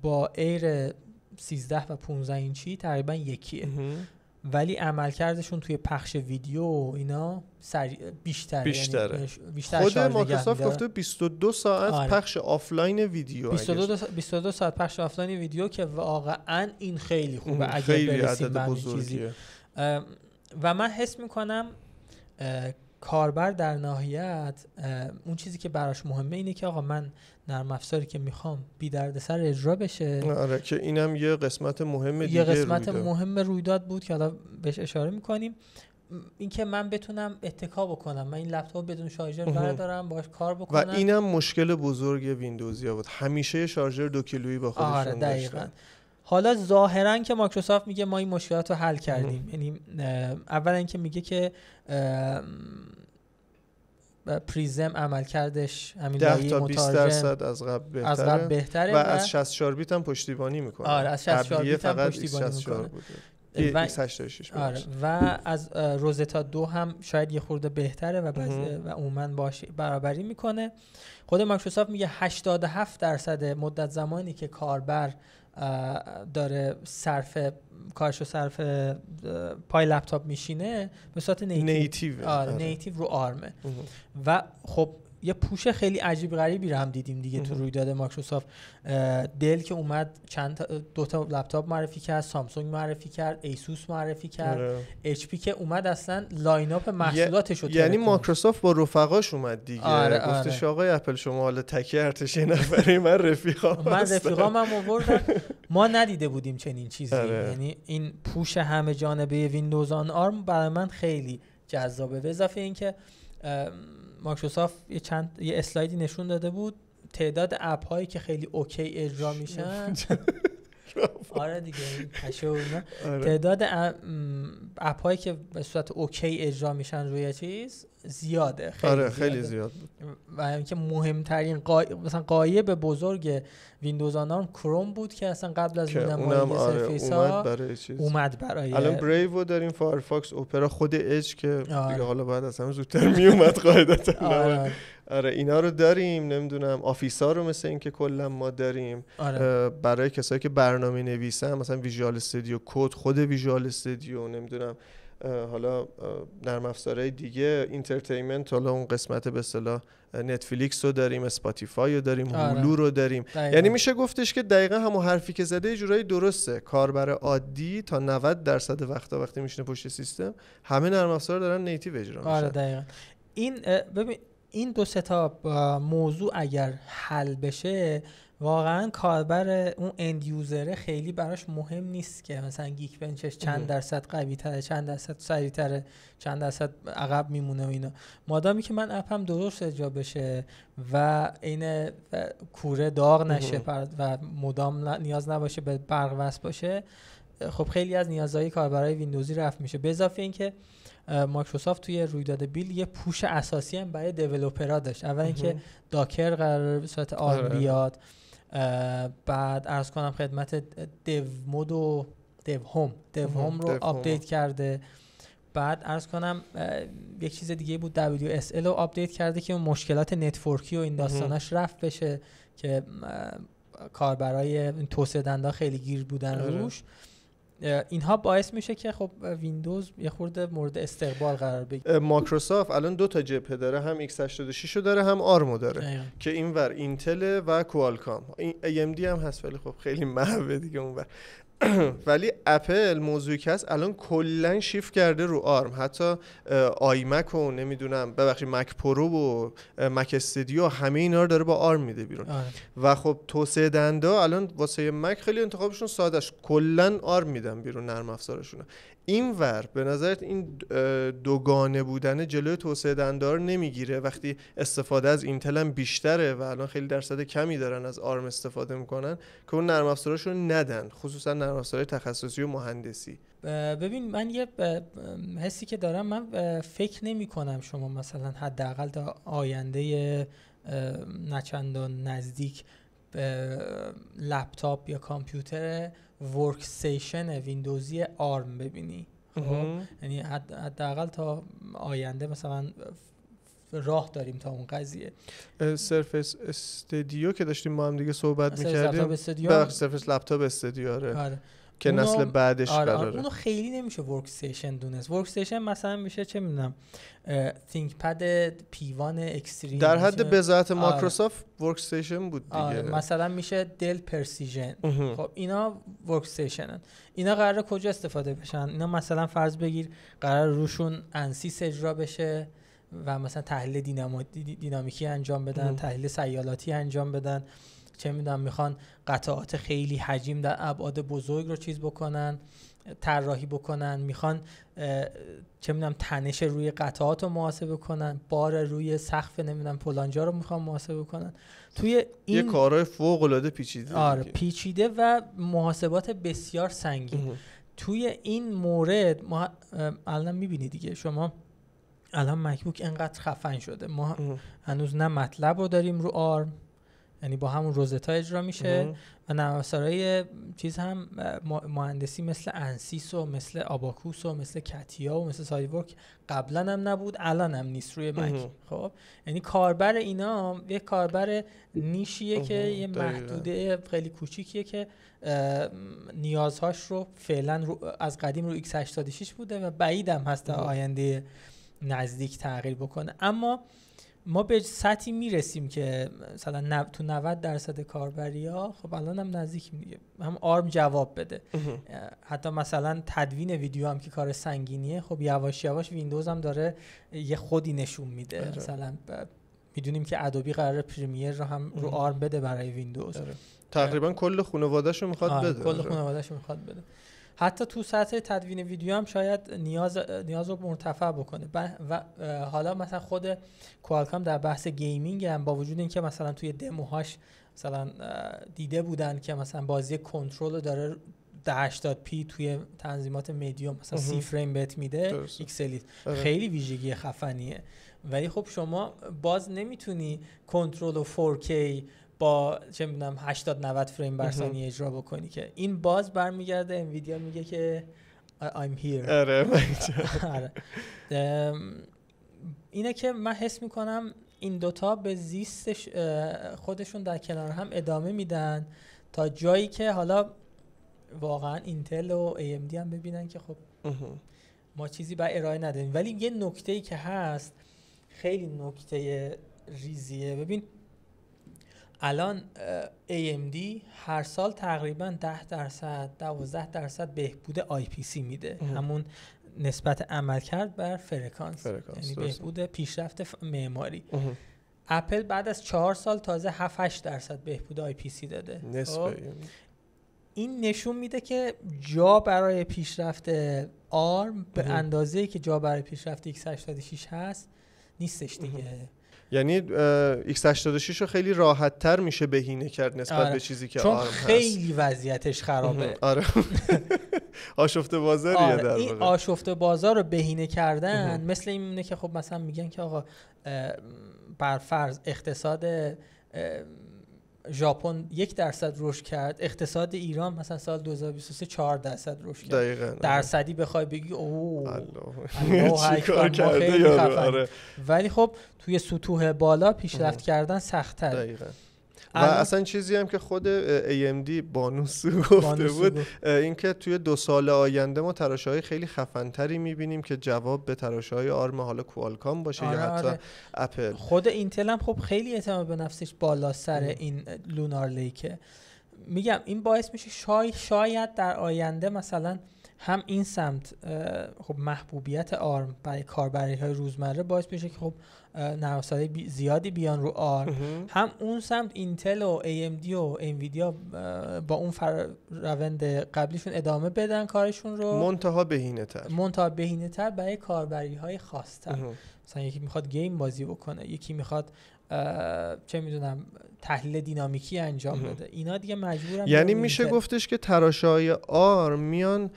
با ایر 13 و 15 اینچی تقریبا یکیه ولی عملکردشون توی پخش ویدیو اینا سر... بیشتره یعنی بیشتره بیشتر خود مایکروسافت گفته 22 ساعت آره. پخش آفلاین ویدیو 22, سا... 22 ساعت پخش آفلاین ویدیو که واقعا این خیلی خوبه اگه برسید عدد بزرگیه و من حس میکنم کاربر در نهایت اون چیزی که براش مهمه اینه که آقا من نرم افزاری که میخوام بی سر اجرا بشه آره که اینم یه قسمت مهم دیگه یه قسمت رویداد. مهم رویداد بود که حالا بهش اشاره میکنیم اینکه من بتونم اتکا بکنم من این لپتاپ بدون شارژر بردارم باش کار بکنم و اینم مشکل بزرگ ویندوزیا بود همیشه شارژر دو کیلویی با خودشون آره داشتن حالا ظاهرا که مایکروسافت میگه ما این مشکلات رو حل کردیم یعنی اول اینکه میگه که پریزم عمل کردش همین 10 تا 20 درصد از قبل بهتره از قبل بهتره و, و از 64 بیت هم پشتیبانی میکنه آره از 64 بیت هم پشتیبانی میکنه و, آره و از روزتا دو هم شاید یه خورده بهتره و و عموما باش برابری میکنه خود مایکروسافت میگه 87 درصد مدت زمانی که کاربر داره صرف کارش رو صرف پای لپتاپ میشینه به صورت نیتیو آره، آره. نیتیو رو آرمه و خب یه پوش خیلی عجیب غریبی رو هم دیدیم دیگه تو رویداد مایکروسافت دل که اومد چند دو تا لپتاپ معرفی کرد سامسونگ معرفی کرد ایسوس معرفی کرد آره. اچ پی که اومد اصلا لاین اپ محصولاتش رو یعنی مایکروسافت با رفقاش اومد دیگه آره، گفتش آره. آقای اپل شما حالا تکی ارتش نفری من رفیقام من رفیقام آوردم ما ندیده بودیم چنین چیزی یعنی این پوش همه جانبه ویندوز آن آرم برای من خیلی جذابه به اضافه اینکه مایکروسافت یه چند یه اسلایدی نشون داده بود تعداد اپ هایی که خیلی اوکی اجرا میشن آره دیگه پشو آره. تعداد اپ هایی که به صورت اوکی اجرا میشن روی چیز زیاده خیلی آره خیلی زیاده. زیاد بود و اینکه مهمترین قای... مثلا قایب بزرگ ویندوز کروم بود که اصلا قبل از آره، اومد برای چیز اومد برای الان بریو داریم فایرفاکس اوپرا، خود اج که آره. دیگه حالا بعد از همه زودتر می اومد قاعدتا آره. آره اینا رو داریم نمیدونم آفیسا رو مثل اینکه کلا ما داریم آره. برای کسایی که برنامه نویسن مثلا ویژوال استودیو کد خود ویژوال استودیو نمیدونم حالا نرم افزارهای دیگه اینترتینمنت حالا اون قسمت به اصطلاح نتفلیکس رو داریم اسپاتیفای رو داریم هولو آره. رو داریم یعنی میشه گفتش که دقیقا همون حرفی که زده یه جورایی درسته کاربر عادی تا 90 درصد وقتا وقتی میشینه پشت سیستم همه نرم افزار دارن نیتیو اجرا میشن آره دقیقا. این ببین این دو سه تا موضوع اگر حل بشه واقعا کاربر اون اند یوزره خیلی براش مهم نیست که مثلا گیک بنچش چند درصد قوی تره چند درصد سریع تره چند درصد عقب میمونه و اینا مادامی که من اپم درست اجا بشه و عین کوره داغ نشه و مدام نیاز نباشه به برق وصل باشه خب خیلی از نیازهای کاربرای ویندوزی رفت میشه به اضافه اینکه مایکروسافت توی رویداد بیل یه پوش اساسی هم برای دیولپرها داشت اول اینکه داکر قرار به صورت آره. بیاد بعد ارز کنم خدمت دیو مود و دیو هوم دیو هوم رو آپدیت کرده بعد ارز کنم یک چیز دیگه بود WSL رو آپدیت کرده که مشکلات نتورکی و این داستانش رفت بشه که کاربرای توسعه دندا خیلی گیر بودن آره. روش اینها باعث میشه که خب ویندوز یه خورده مورد استقبال قرار بگیره مایکروسافت الان دو تا جبهه داره هم x86 رو داره هم رو داره که که اینور اینتل و کوالکام این دی هم هست ولی خب خیلی محوه دیگه اونور ولی اپل موضوعی که هست الان کلا شیفت کرده رو آرم حتی مک و نمیدونم ببخشید مک پرو و مک استدیو همه اینا رو داره با آرم میده بیرون آره. و خب توسعه دنده الان واسه مک خیلی انتخابشون ساده کلا آرم میدن بیرون نرم افزارشون این ور به نظرت این دوگانه بودن جلوی توسعه دندار نمیگیره وقتی استفاده از اینتل هم بیشتره و الان خیلی درصد کمی دارن از آرم استفاده میکنن که خب اون نرم رو ندن خصوصا نرم تخصصی و مهندسی ببین من یه حسی که دارم من فکر نمی شما مثلا حداقل تا آینده نچندان نزدیک لپتاپ یا کامپیوتر سیشن ویندوزی آرم ببینی خب؟ یعنی حداقل تا آینده مثلا راه داریم تا اون قضیه سرفس استدیو که داشتیم ما هم دیگه صحبت میکردیم سرفس لپتاپ استدیو آره, آره. که اونو... نسل بعدش آره, آره, آره. اونو خیلی نمیشه ورک استیشن دونست ورک استیشن مثلا میشه چه میدونم تینک پد پیوان اکستریم در حد بذات آره. مایکروسافت ورک استیشن بود دیگه آره، مثلا میشه دل پرسیژن خب اینا ورک استیشنن اینا قرار کجا استفاده بشن اینا مثلا فرض بگیر قرار روشون انسیس اجرا بشه و مثلا تحلیل دینامیکی انجام بدن تحلیل سیالاتی انجام بدن چه میدونم میخوان قطعات خیلی حجیم در ابعاد بزرگ رو چیز بکنن طراحی بکنن میخوان چه میدونم تنش روی قطعات رو محاسبه کنن بار روی سقف نمیدونم پلانجا رو میخوان محاسبه کنن توی این یه کارهای فوق العاده پیچیده آره پیچیده و محاسبات بسیار سنگین توی این مورد ما الان میبینی دیگه شما الان مکبوک انقدر خفن شده ما هنوز نه مطلب رو داریم رو آرم یعنی با همون روزتا اجرا میشه و نرمافزارهای چیز هم مهندسی مثل انسیس و مثل آباکوس و مثل کتیا و مثل سایدورک قبلا هم نبود الان هم نیست روی مک خب یعنی کاربر اینا یه کاربر نیشیه که یه محدوده خیلی کوچیکیه که نیازهاش رو فعلا از قدیم رو x 86 بوده و بعیدم هست آینده نزدیک تغییر بکنه اما ما به سطحی میرسیم که مثلا نو... تو 90 درصد کاربری ها خب الان هم نزدیکیم دیگه هم آرم جواب بده حتی مثلا تدوین ویدیو هم که کار سنگینیه خب یواش یواش ویندوز هم داره یه خودی نشون میده آره. مثلا میدونیم که ادوبی قرار پریمیر رو هم رو آرم بده برای ویندوز آره. تقریبا کل خانواده‌شو میخواد آره، بده کل خانواده‌شو میخواد بده حتی تو سطح تدوین ویدیو هم شاید نیاز نیاز رو مرتفع بکنه و حالا مثلا خود کوالکام در بحث گیمینگ هم با وجود اینکه مثلا توی دموهاش مثلا دیده بودن که مثلا بازی کنترل رو داره در 80 پی توی تنظیمات مدیوم مثلا سی فریم بهت میده ایکسلیت آره. خیلی ویژگی خفنیه ولی خب شما باز نمیتونی کنترل و 4K با چه میدونم 80 90 فریم بر ثانیه اجرا بکنی که این باز برمیگرده انویدیا میگه که I'm here آره, آره. اینه که من حس میکنم این دوتا به زیست خودشون در کنار هم ادامه میدن تا جایی که حالا واقعا اینتل و دی هم ببینن که خب ما چیزی به ارائه نداریم ولی یه نکته ای که هست خیلی نکته ریزیه ببین الان AMD هر سال تقریبا 10 درصد 12 درصد بهبود IPC میده همون نسبت عمل کرد بر فرکانس, یعنی بهبود پیشرفت معماری اپل بعد از چهار سال تازه 7 8 درصد بهبود IPC داده خب؟ این نشون میده که جا برای پیشرفت آرم به اندازه که جا برای پیشرفت x86 هست نیستش دیگه یعنی x86 رو خیلی راحت تر میشه بهینه کرد نسبت آره. به چیزی که چون خیلی وضعیتش خرابه آره آشفته بازاریه آره. در این آشفته بازار رو بهینه کردن مثل اینه که خب مثلا میگن که آقا بر فرض اقتصاد ژاپن یک درصد رشد کرد اقتصاد ایران مثلا سال 2023 4 درصد رشد کرد دقیقاً آره. درصدی بخوای بگی اوه الله کرده آره. ولی خب توی سطوح بالا پیشرفت کردن سخت‌تره و اصلا چیزی هم که خود AMD بانوس گفته بود اینکه توی دو سال آینده ما تراشه های خیلی خفنتری میبینیم که جواب به تراشه های آرم حالا کوالکام باشه یا آره، آره. حتی اپل خود اینتل هم خب خیلی اعتماد به نفسش بالا سر این لونار لیکه میگم این باعث میشه شای شاید در آینده مثلا هم این سمت خب محبوبیت آرم برای کاربری های روزمره باعث میشه که خب نرم زیادی بیان رو آر هم اون سمت اینتل و AMD و انویدیا با اون فر روند قبلیشون ادامه بدن کارشون رو منتها بهینه تر منتها بهینه تر برای کاربری های خاص مثلا یکی میخواد گیم بازی بکنه یکی میخواد چه میدونم تحلیل دینامیکی انجام بده اینا دیگه مجبورن یعنی میشه گفتش که تراشای آر میان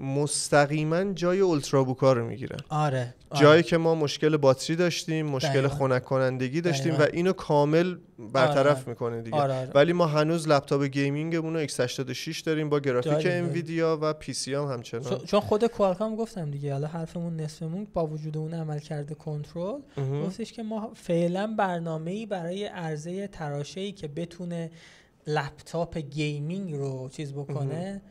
مستقیما جای اولترا بوکا رو میگیرن آره, آره. جایی که ما مشکل باتری داشتیم مشکل خنک کنندگی داشتیم و اینو کامل برطرف آره. آره. میکنه دیگه آره،, آره. ولی ما هنوز لپتاپ گیمینگمون رو x86 داریم با گرافیک انویدیا و پی سی هم همچنان چون خود کوالکام گفتم دیگه حالا حرفمون نصفمون با وجود اون عمل کرده کنترل گفتش که ما فعلا برنامه‌ای برای عرضه تراشه‌ای که بتونه لپتاپ گیمینگ رو چیز بکنه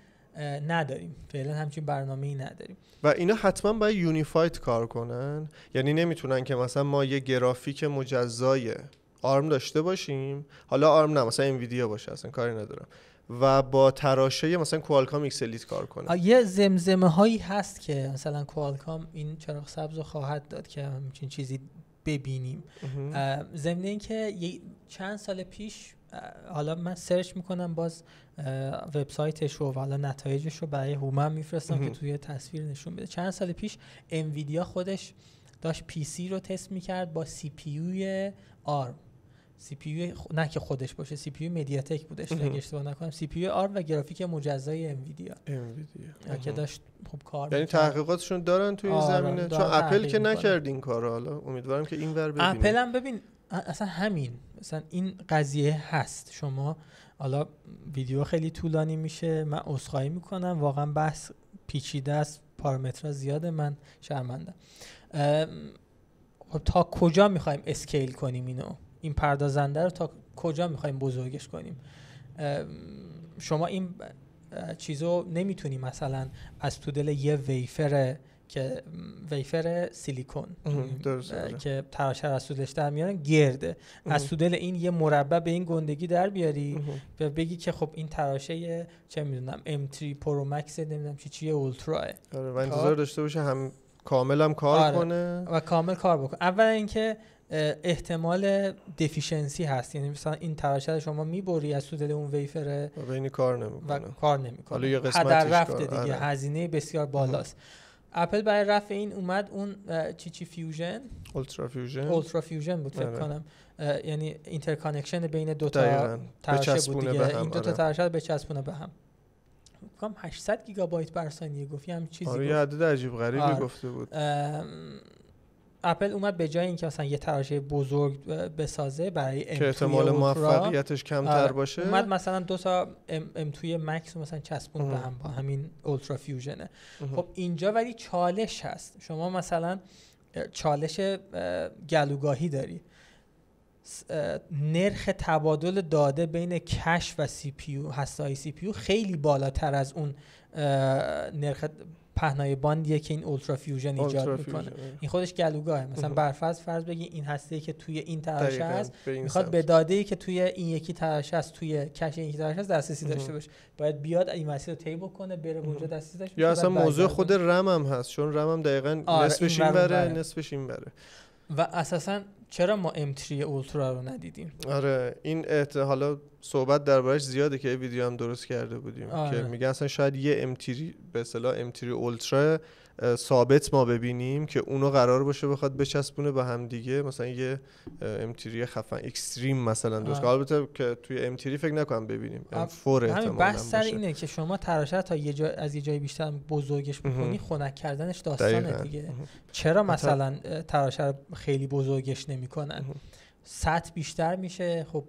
نداریم فعلا همچین برنامه ای نداریم و اینا حتما باید یونیفاید کار کنن یعنی نمیتونن که مثلا ما یه گرافیک مجزای آرم داشته باشیم حالا آرم نه مثلا ویدیو باشه اصلا کاری ندارم و با تراشه مثلا کوالکام ایکسلیت کار کنه یه زمزمه هایی هست که مثلا کوالکام این چراغ سبز رو خواهد داد که همچین چیزی ببینیم ضمن اینکه چند سال پیش حالا من سرچ میکنم باز وبسایتش رو و حالا نتایجش رو برای هومن میفرستم که توی تصویر نشون بده چند سال پیش انویدیا خودش داشت پی سی رو تست میکرد با سی پی آرم سی پی نه که خودش باشه سی پی یو مدیاتک بودش اشتباه نکنم سی پی یو و گرافیک مجزای انویدیا انویدیا که داشت خوب کار یعنی تحقیقاتشون دارن توی این آره، زمینه چون اپل که نکرد این کارو حالا امیدوارم که این ور اپل هم ببین اصلا همین مثلا این قضیه هست شما حالا ویدیو خیلی طولانی میشه من عذرخواهی میکنم واقعا بحث پیچیده است پارامترها زیاده من شرمنده خب تا کجا میخوایم اسکیل کنیم اینو این پردازنده رو تا کجا میخوایم بزرگش کنیم شما این چیزو نمیتونی مثلا از تو دل یه ویفر که ویفر سیلیکون که تراشه از سودش در میارن گرده از سودل این یه مربع به این گندگی در بیاری و بگی که خب این تراشه چه میدونم M3 پرو مکس نمیدونم چی چیه اولتراه آره، و انتظار داشته باشه هم کامل هم کار آره. کنه و کامل کار بکنه اول اینکه احتمال دفیشنسی هست یعنی مثلا این تراشه شما میبری از سودل اون ویفر و کار نمیکنه و کار نمیکنه حالا یه قسمتش دیگه آره. هزینه بسیار بالاست اپل برای رفع این اومد اون چی چی فیوژن اولترا فیوژن اولترا فیوژن بود فکر آره. کنم یعنی اینترکانکشن بین دو تا ترشه بود دیگه به این دو تا ترشه به چسبونه به هم کام 800 گیگابایت بر ثانیه گفت هم چیزی آره یه عدد عجیب غریبی آره. گفته بود اپل اومد به جای اینکه مثلا یه تراشه بزرگ بسازه برای ام که احتمال موفقیتش کمتر آره. باشه اومد مثلا دو تا ام, توی مکس مثلا چسبون به هم با همین اولترا فیوژنه خب اینجا ولی چالش هست شما مثلا چالش گلوگاهی داری نرخ تبادل داده بین کش و سی پیو سی پیو خیلی بالاتر از اون نرخ پهنای باندیه که این اولترا فیوژن ایجاد میکنه آره. این خودش گلوگاهه مثلا برفرض فرض بگی این هسته که توی این تراشه هست میخواد به داده ای که توی این یکی تراشه هست توی کش این یکی تراش دسترسی داشته باشه باید بیاد این مسیر رو طی بکنه بره اونجا دسترسی داشته یا اصلا موضوع خود رم هم هست چون رم هم دقیقاً آره، نصفش این بره نصفش این بره و اساسا چرا ما M3 اولترا رو ندیدیم آره این احت... حالا صحبت دربارش زیاده که ویدیو هم درست کرده بودیم آره. که میگن اصلا شاید یه M3 به اصطلاح M3 اولترا ثابت ما ببینیم که اونو قرار باشه بخواد بچسبونه به هم دیگه مثلا یه امتیری خفن اکستریم مثلا درست که البته که توی امتیری فکر نکنم ببینیم فور همین بحث سر اینه که شما تراشه تا یه از یه جای بیشتر بزرگش بکنی خنک کردنش داستانه دیگه چرا خب، مثلا تراشه خیلی بزرگش نمیکنن سطح بیشتر میشه خب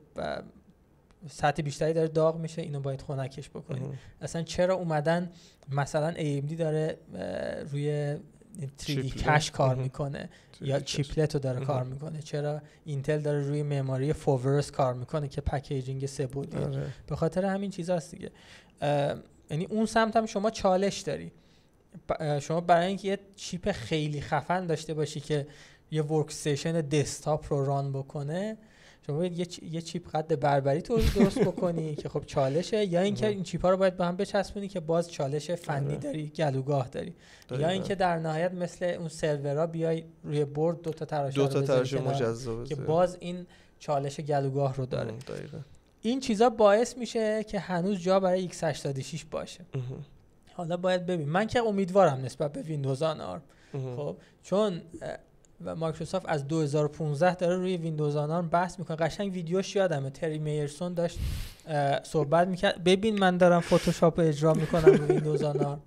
سطح بیشتری داره داغ میشه اینو باید خنکش بکنیم اصلا چرا اومدن مثلا AMD داره روی 3D کش کار میکنه یا چیپلت رو داره کار میکنه چرا اینتل داره روی معماری فوورس کار میکنه که پکیجینگ سه بودی به خاطر همین هست دیگه یعنی اون سمت هم شما چالش داری شما برای اینکه یه چیپ خیلی خفن داشته باشی که یه ورکستیشن دسکتاپ رو ران بکنه شما یه, یه چیپ قد بربری تو درست بکنی که خب چالشه یا اینکه این چیپ ها رو باید به هم بچسبونی که باز چالش فنی آره. داری گلوگاه داری یا اینکه در نهایت مثل اون سرورها بیای روی برد دو تا تراشه دو که باز این چالش گلوگاه رو داره این چیزا باعث میشه که هنوز جا برای x86 باشه حالا باید ببین من که امیدوارم نسبت به ویندوز آن آرم خب چون و مایکروسافت از 2015 داره روی ویندوز آنان بحث میکنه قشنگ ویدیوش یادمه تری میرسون داشت صحبت میکرد ببین من دارم فتوشاپ اجرا میکنم روی ویندوز آنان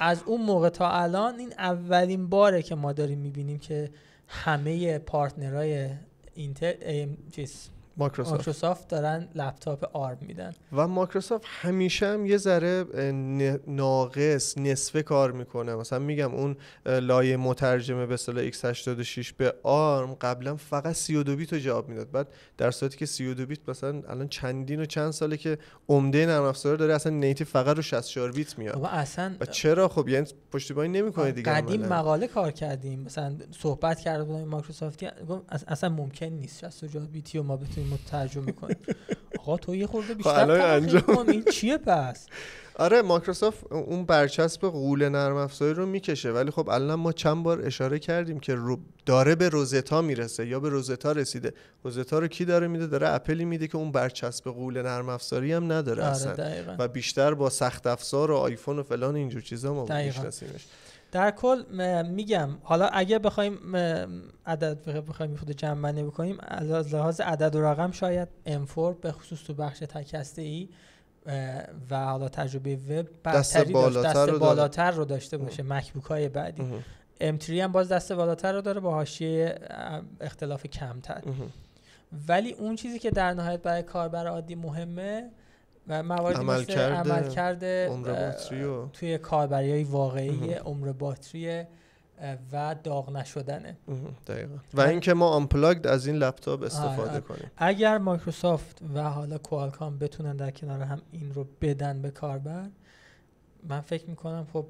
از اون موقع تا الان این اولین باره که ما داریم میبینیم که همه پارتنرهای اینتل مایکروسافت دارن لپتاپ آرم میدن و ماکروسافت همیشه هم یه ذره ناقص نصفه کار میکنه مثلا میگم اون لایه مترجمه به سال x86 به آرم قبلا فقط 32 بیت رو جواب میداد بعد در صورتی که 32 بیت مثلا الان چندین و چند ساله که عمده نرم افزار داره اصلا نیتیو فقط رو 64 بیت میاد و اصلا و چرا خب یعنی پشتیبانی نمیکنه دیگه قدیم مقاله کار کردیم مثلا صحبت کرده بودیم مایکروسافتی اصلا ممکن نیست 64 بیتی و ما بتونیم ما میکنی؟ آقا تو یه خورده خب، بیشتر انجام کن این چیه پس آره مایکروسافت اون برچسب غول نرم افزاری رو میکشه ولی خب الان ما چند بار اشاره کردیم که رو داره به روزتا میرسه یا به روزتا رسیده روزتا رو کی داره میده داره اپلی میده که اون برچسب غول نرم افزاری هم نداره آره اصلا و بیشتر با سخت افزار و آیفون و فلان اینجور چیزا ما میشناسیمش در کل میگم حالا اگه بخوایم عدد بخوایم خود جمع بندی بکنیم از لحاظ عدد و رقم شاید M4 به خصوص تو بخش تکسته ای و حالا تجربه وب دست بالاتر, دست بالاتر رو داشته باشه مکبوک های بعدی M3 هم باز دست بالاتر رو داره با حاشیه اختلاف کمتر ولی اون چیزی که در نهایت برای کاربر عادی مهمه مواردی عمل عمل کرده عمر باتری و... توی کاربری های واقعی عمر باتری و داغ نشدنه دقیقا و اینکه ما آنپلاگد از این لپتاپ آره، استفاده آره. کنیم اگر مایکروسافت و حالا کوالکام بتونن در کنار هم این رو بدن به کاربر من فکر میکنم خب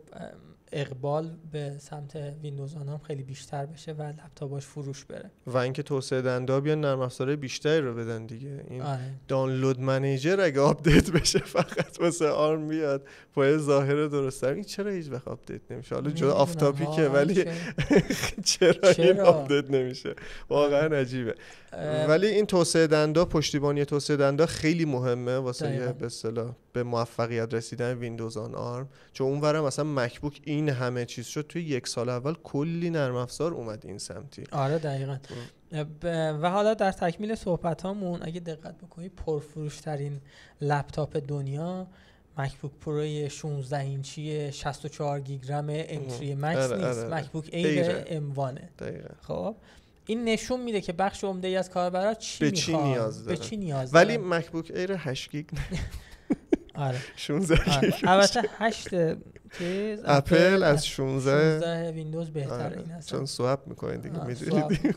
اقبال به سمت ویندوز آن خیلی بیشتر بشه و لپتاپاش فروش بره و اینکه توسعه دندا بیان نرم بیشتری رو بدن دیگه این آره. دانلود منیجر اگه آپدیت بشه فقط واسه آرم بیاد پای ظاهر درست این چرا هیچ وقت آپدیت نمیشه حالا جدا آفتاپی که ولی چرا, این آپدیت نمیشه واقعا عجیبه ولی این توسعه دندا پشتیبانی توسعه دندا خیلی مهمه واسه به اصطلاح به موفقیت رسیدن ویندوز آن آرم چون اونورم مثلا مکبوک این همه چیز شد توی یک سال اول کلی نرم افزار اومد این سمتی آره دقیقا و حالا در تکمیل صحبت هامون اگه دقت بکنید پرفروش ترین لپتاپ دنیا مکبوک پرو 16 اینچی 64 گیگ رم 3 مکس نیست مکبوک ایر ام خب این نشون میده که بخش عمده ای از کاربرا چی به چی نیاز داره به چی نیاز ولی مک مکبوک ایر 8 گیگ آره 16 آره. گیگ البته 8 چیز اپل از 16 16 ویندوز بهتره آره. این هست چون سوآپ میکنین دیگه میدونید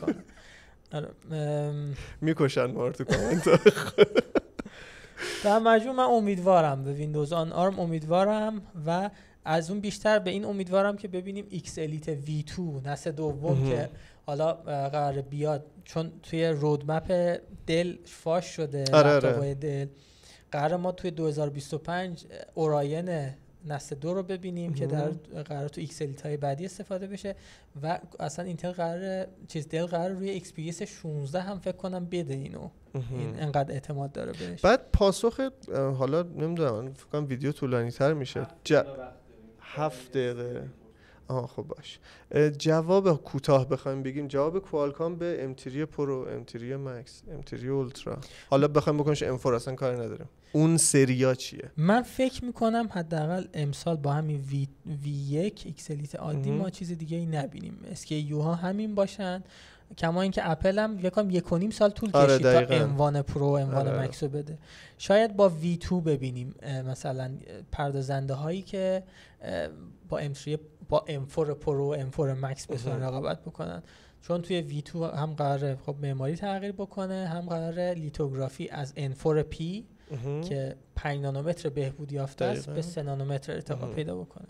آره. میکشن ما تو کامنت در مجموع من امیدوارم به ویندوز آن آرم امیدوارم و از اون بیشتر به این امیدوارم که ببینیم ایکس الیت وی 2 نسل دوم که حالا قرار بیاد چون توی رودمپ دل فاش شده آره, آره. دل قرار ما توی 2025 اوراین نسل دو رو ببینیم که در قرار تو ایکسلیت های بعدی استفاده بشه و اصلا اینتل قرار چیز دل قرار روی ایکس پی 16 هم فکر کنم بده اینو این انقدر اعتماد داره بهش بعد پاسخ حالا نمیدونم فکر کنم ویدیو طولانی تر میشه هفت دقیقه خوب خب باش جواب کوتاه بخوایم بگیم جواب کوالکام به امتری پرو امتری مکس امتری اولترا حالا بخوایم بکنش ام اصلا کاری نداریم اون سریا چیه من فکر میکنم حداقل امسال با همین V1 یک اکسلیت عادی ما چیز دیگه ای نبینیم اسکی یوها ها همین باشن کما اینکه اپل هم یکم یک و نیم سال طول آره کشید تا اموان پرو اموان آره. مکس آره. رو بده شاید با وی 2 ببینیم مثلا پردازنده هایی که با امتری با M4 پرو و M4 مکس بتونن رقابت بکنن چون توی V2 هم قراره خب معماری تغییر بکنه هم قراره لیتوگرافی از N4P که 5 نانومتر بهبود یافته است به 3 نانومتر ارتقا پیدا بکنه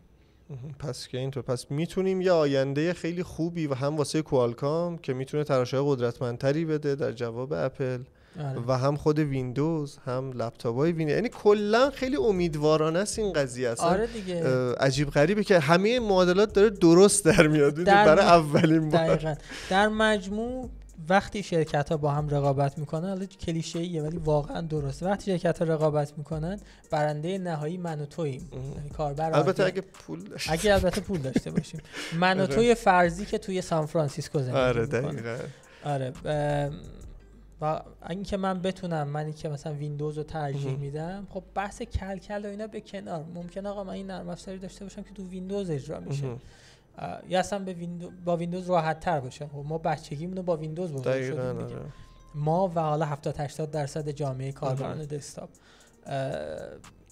پس که اینطور پس میتونیم یه آینده خیلی خوبی و هم واسه کوالکام که میتونه تراشه قدرتمندتری بده در جواب اپل آره. و هم خود ویندوز هم لپتاپ های ویندوز یعنی کلا خیلی امیدوارانه است این قضیه است. آره دیگه. عجیب غریبه که همه معادلات داره درست در میاد در... برای اولین بار دقیقا. در مجموع وقتی شرکت ها با هم رقابت میکنن حالا کلیشه ایه ولی واقعا درست وقتی شرکت ها رقابت میکنن برنده نهایی من و یعنی کاربر البته اگه پول داشته اگه البته پول داشته باشیم من و آره. توی فرضی که توی سان فرانسیسکو زندگی آره آره و اینکه من بتونم من که مثلا ویندوز رو ترجیح میدم خب بحث کل کل و اینا به کنار ممکن آقا من این نرم افزاری داشته باشم که تو ویندوز اجرا میشه یا اصلا به با ویندوز راحت تر باشه خب ما بچگیمون رو با ویندوز بزرگ شدیم آره. ما و حالا 70 80 درصد جامعه کاربران دسکتاپ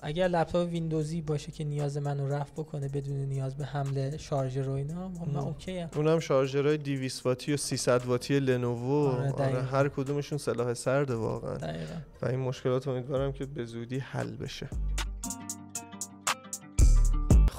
اگر لپتاپ ویندوزی باشه که نیاز منو رفع بکنه بدون نیاز به حمل شارژر و اینا خب من اوکی ام. اونم شارژرهای 200 واتی و 300 واتی لنوو آره, آره هر کدومشون سلاح سرده واقعا دقیقا. و این مشکلات امیدوارم که به زودی حل بشه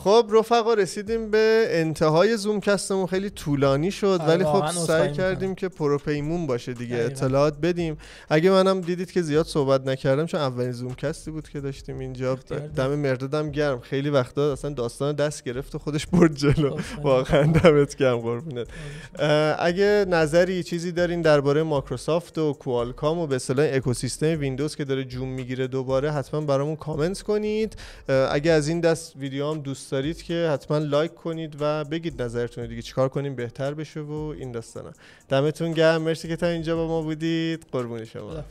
خب رفقا رسیدیم به انتهای زومکستمون خیلی طولانی شد آره، ولی خب سعی کردیم که پروپیمون باشه دیگه اطلاعات بدیم اگه منم دیدید که زیاد صحبت نکردم چون اولین زومکستی بود که داشتیم اینجا دم مردادم گرم خیلی وقتا اصلا داستان دست گرفت و خودش برد جلو خب، واقعا دمت گرم قربونت خب. اگه نظری چیزی دارین درباره ماکروسافت و کوالکام و به اصطلاح اکوسیستم ویندوز که داره جوم میگیره دوباره حتما برامون کامنت کنید اگه از این دست ویدیوام دوست دارید که حتما لایک کنید و بگید نظرتون دیگه چیکار کنیم بهتر بشه و این داستانا دمتون گرم مرسی که تا اینجا با ما بودید قربون شما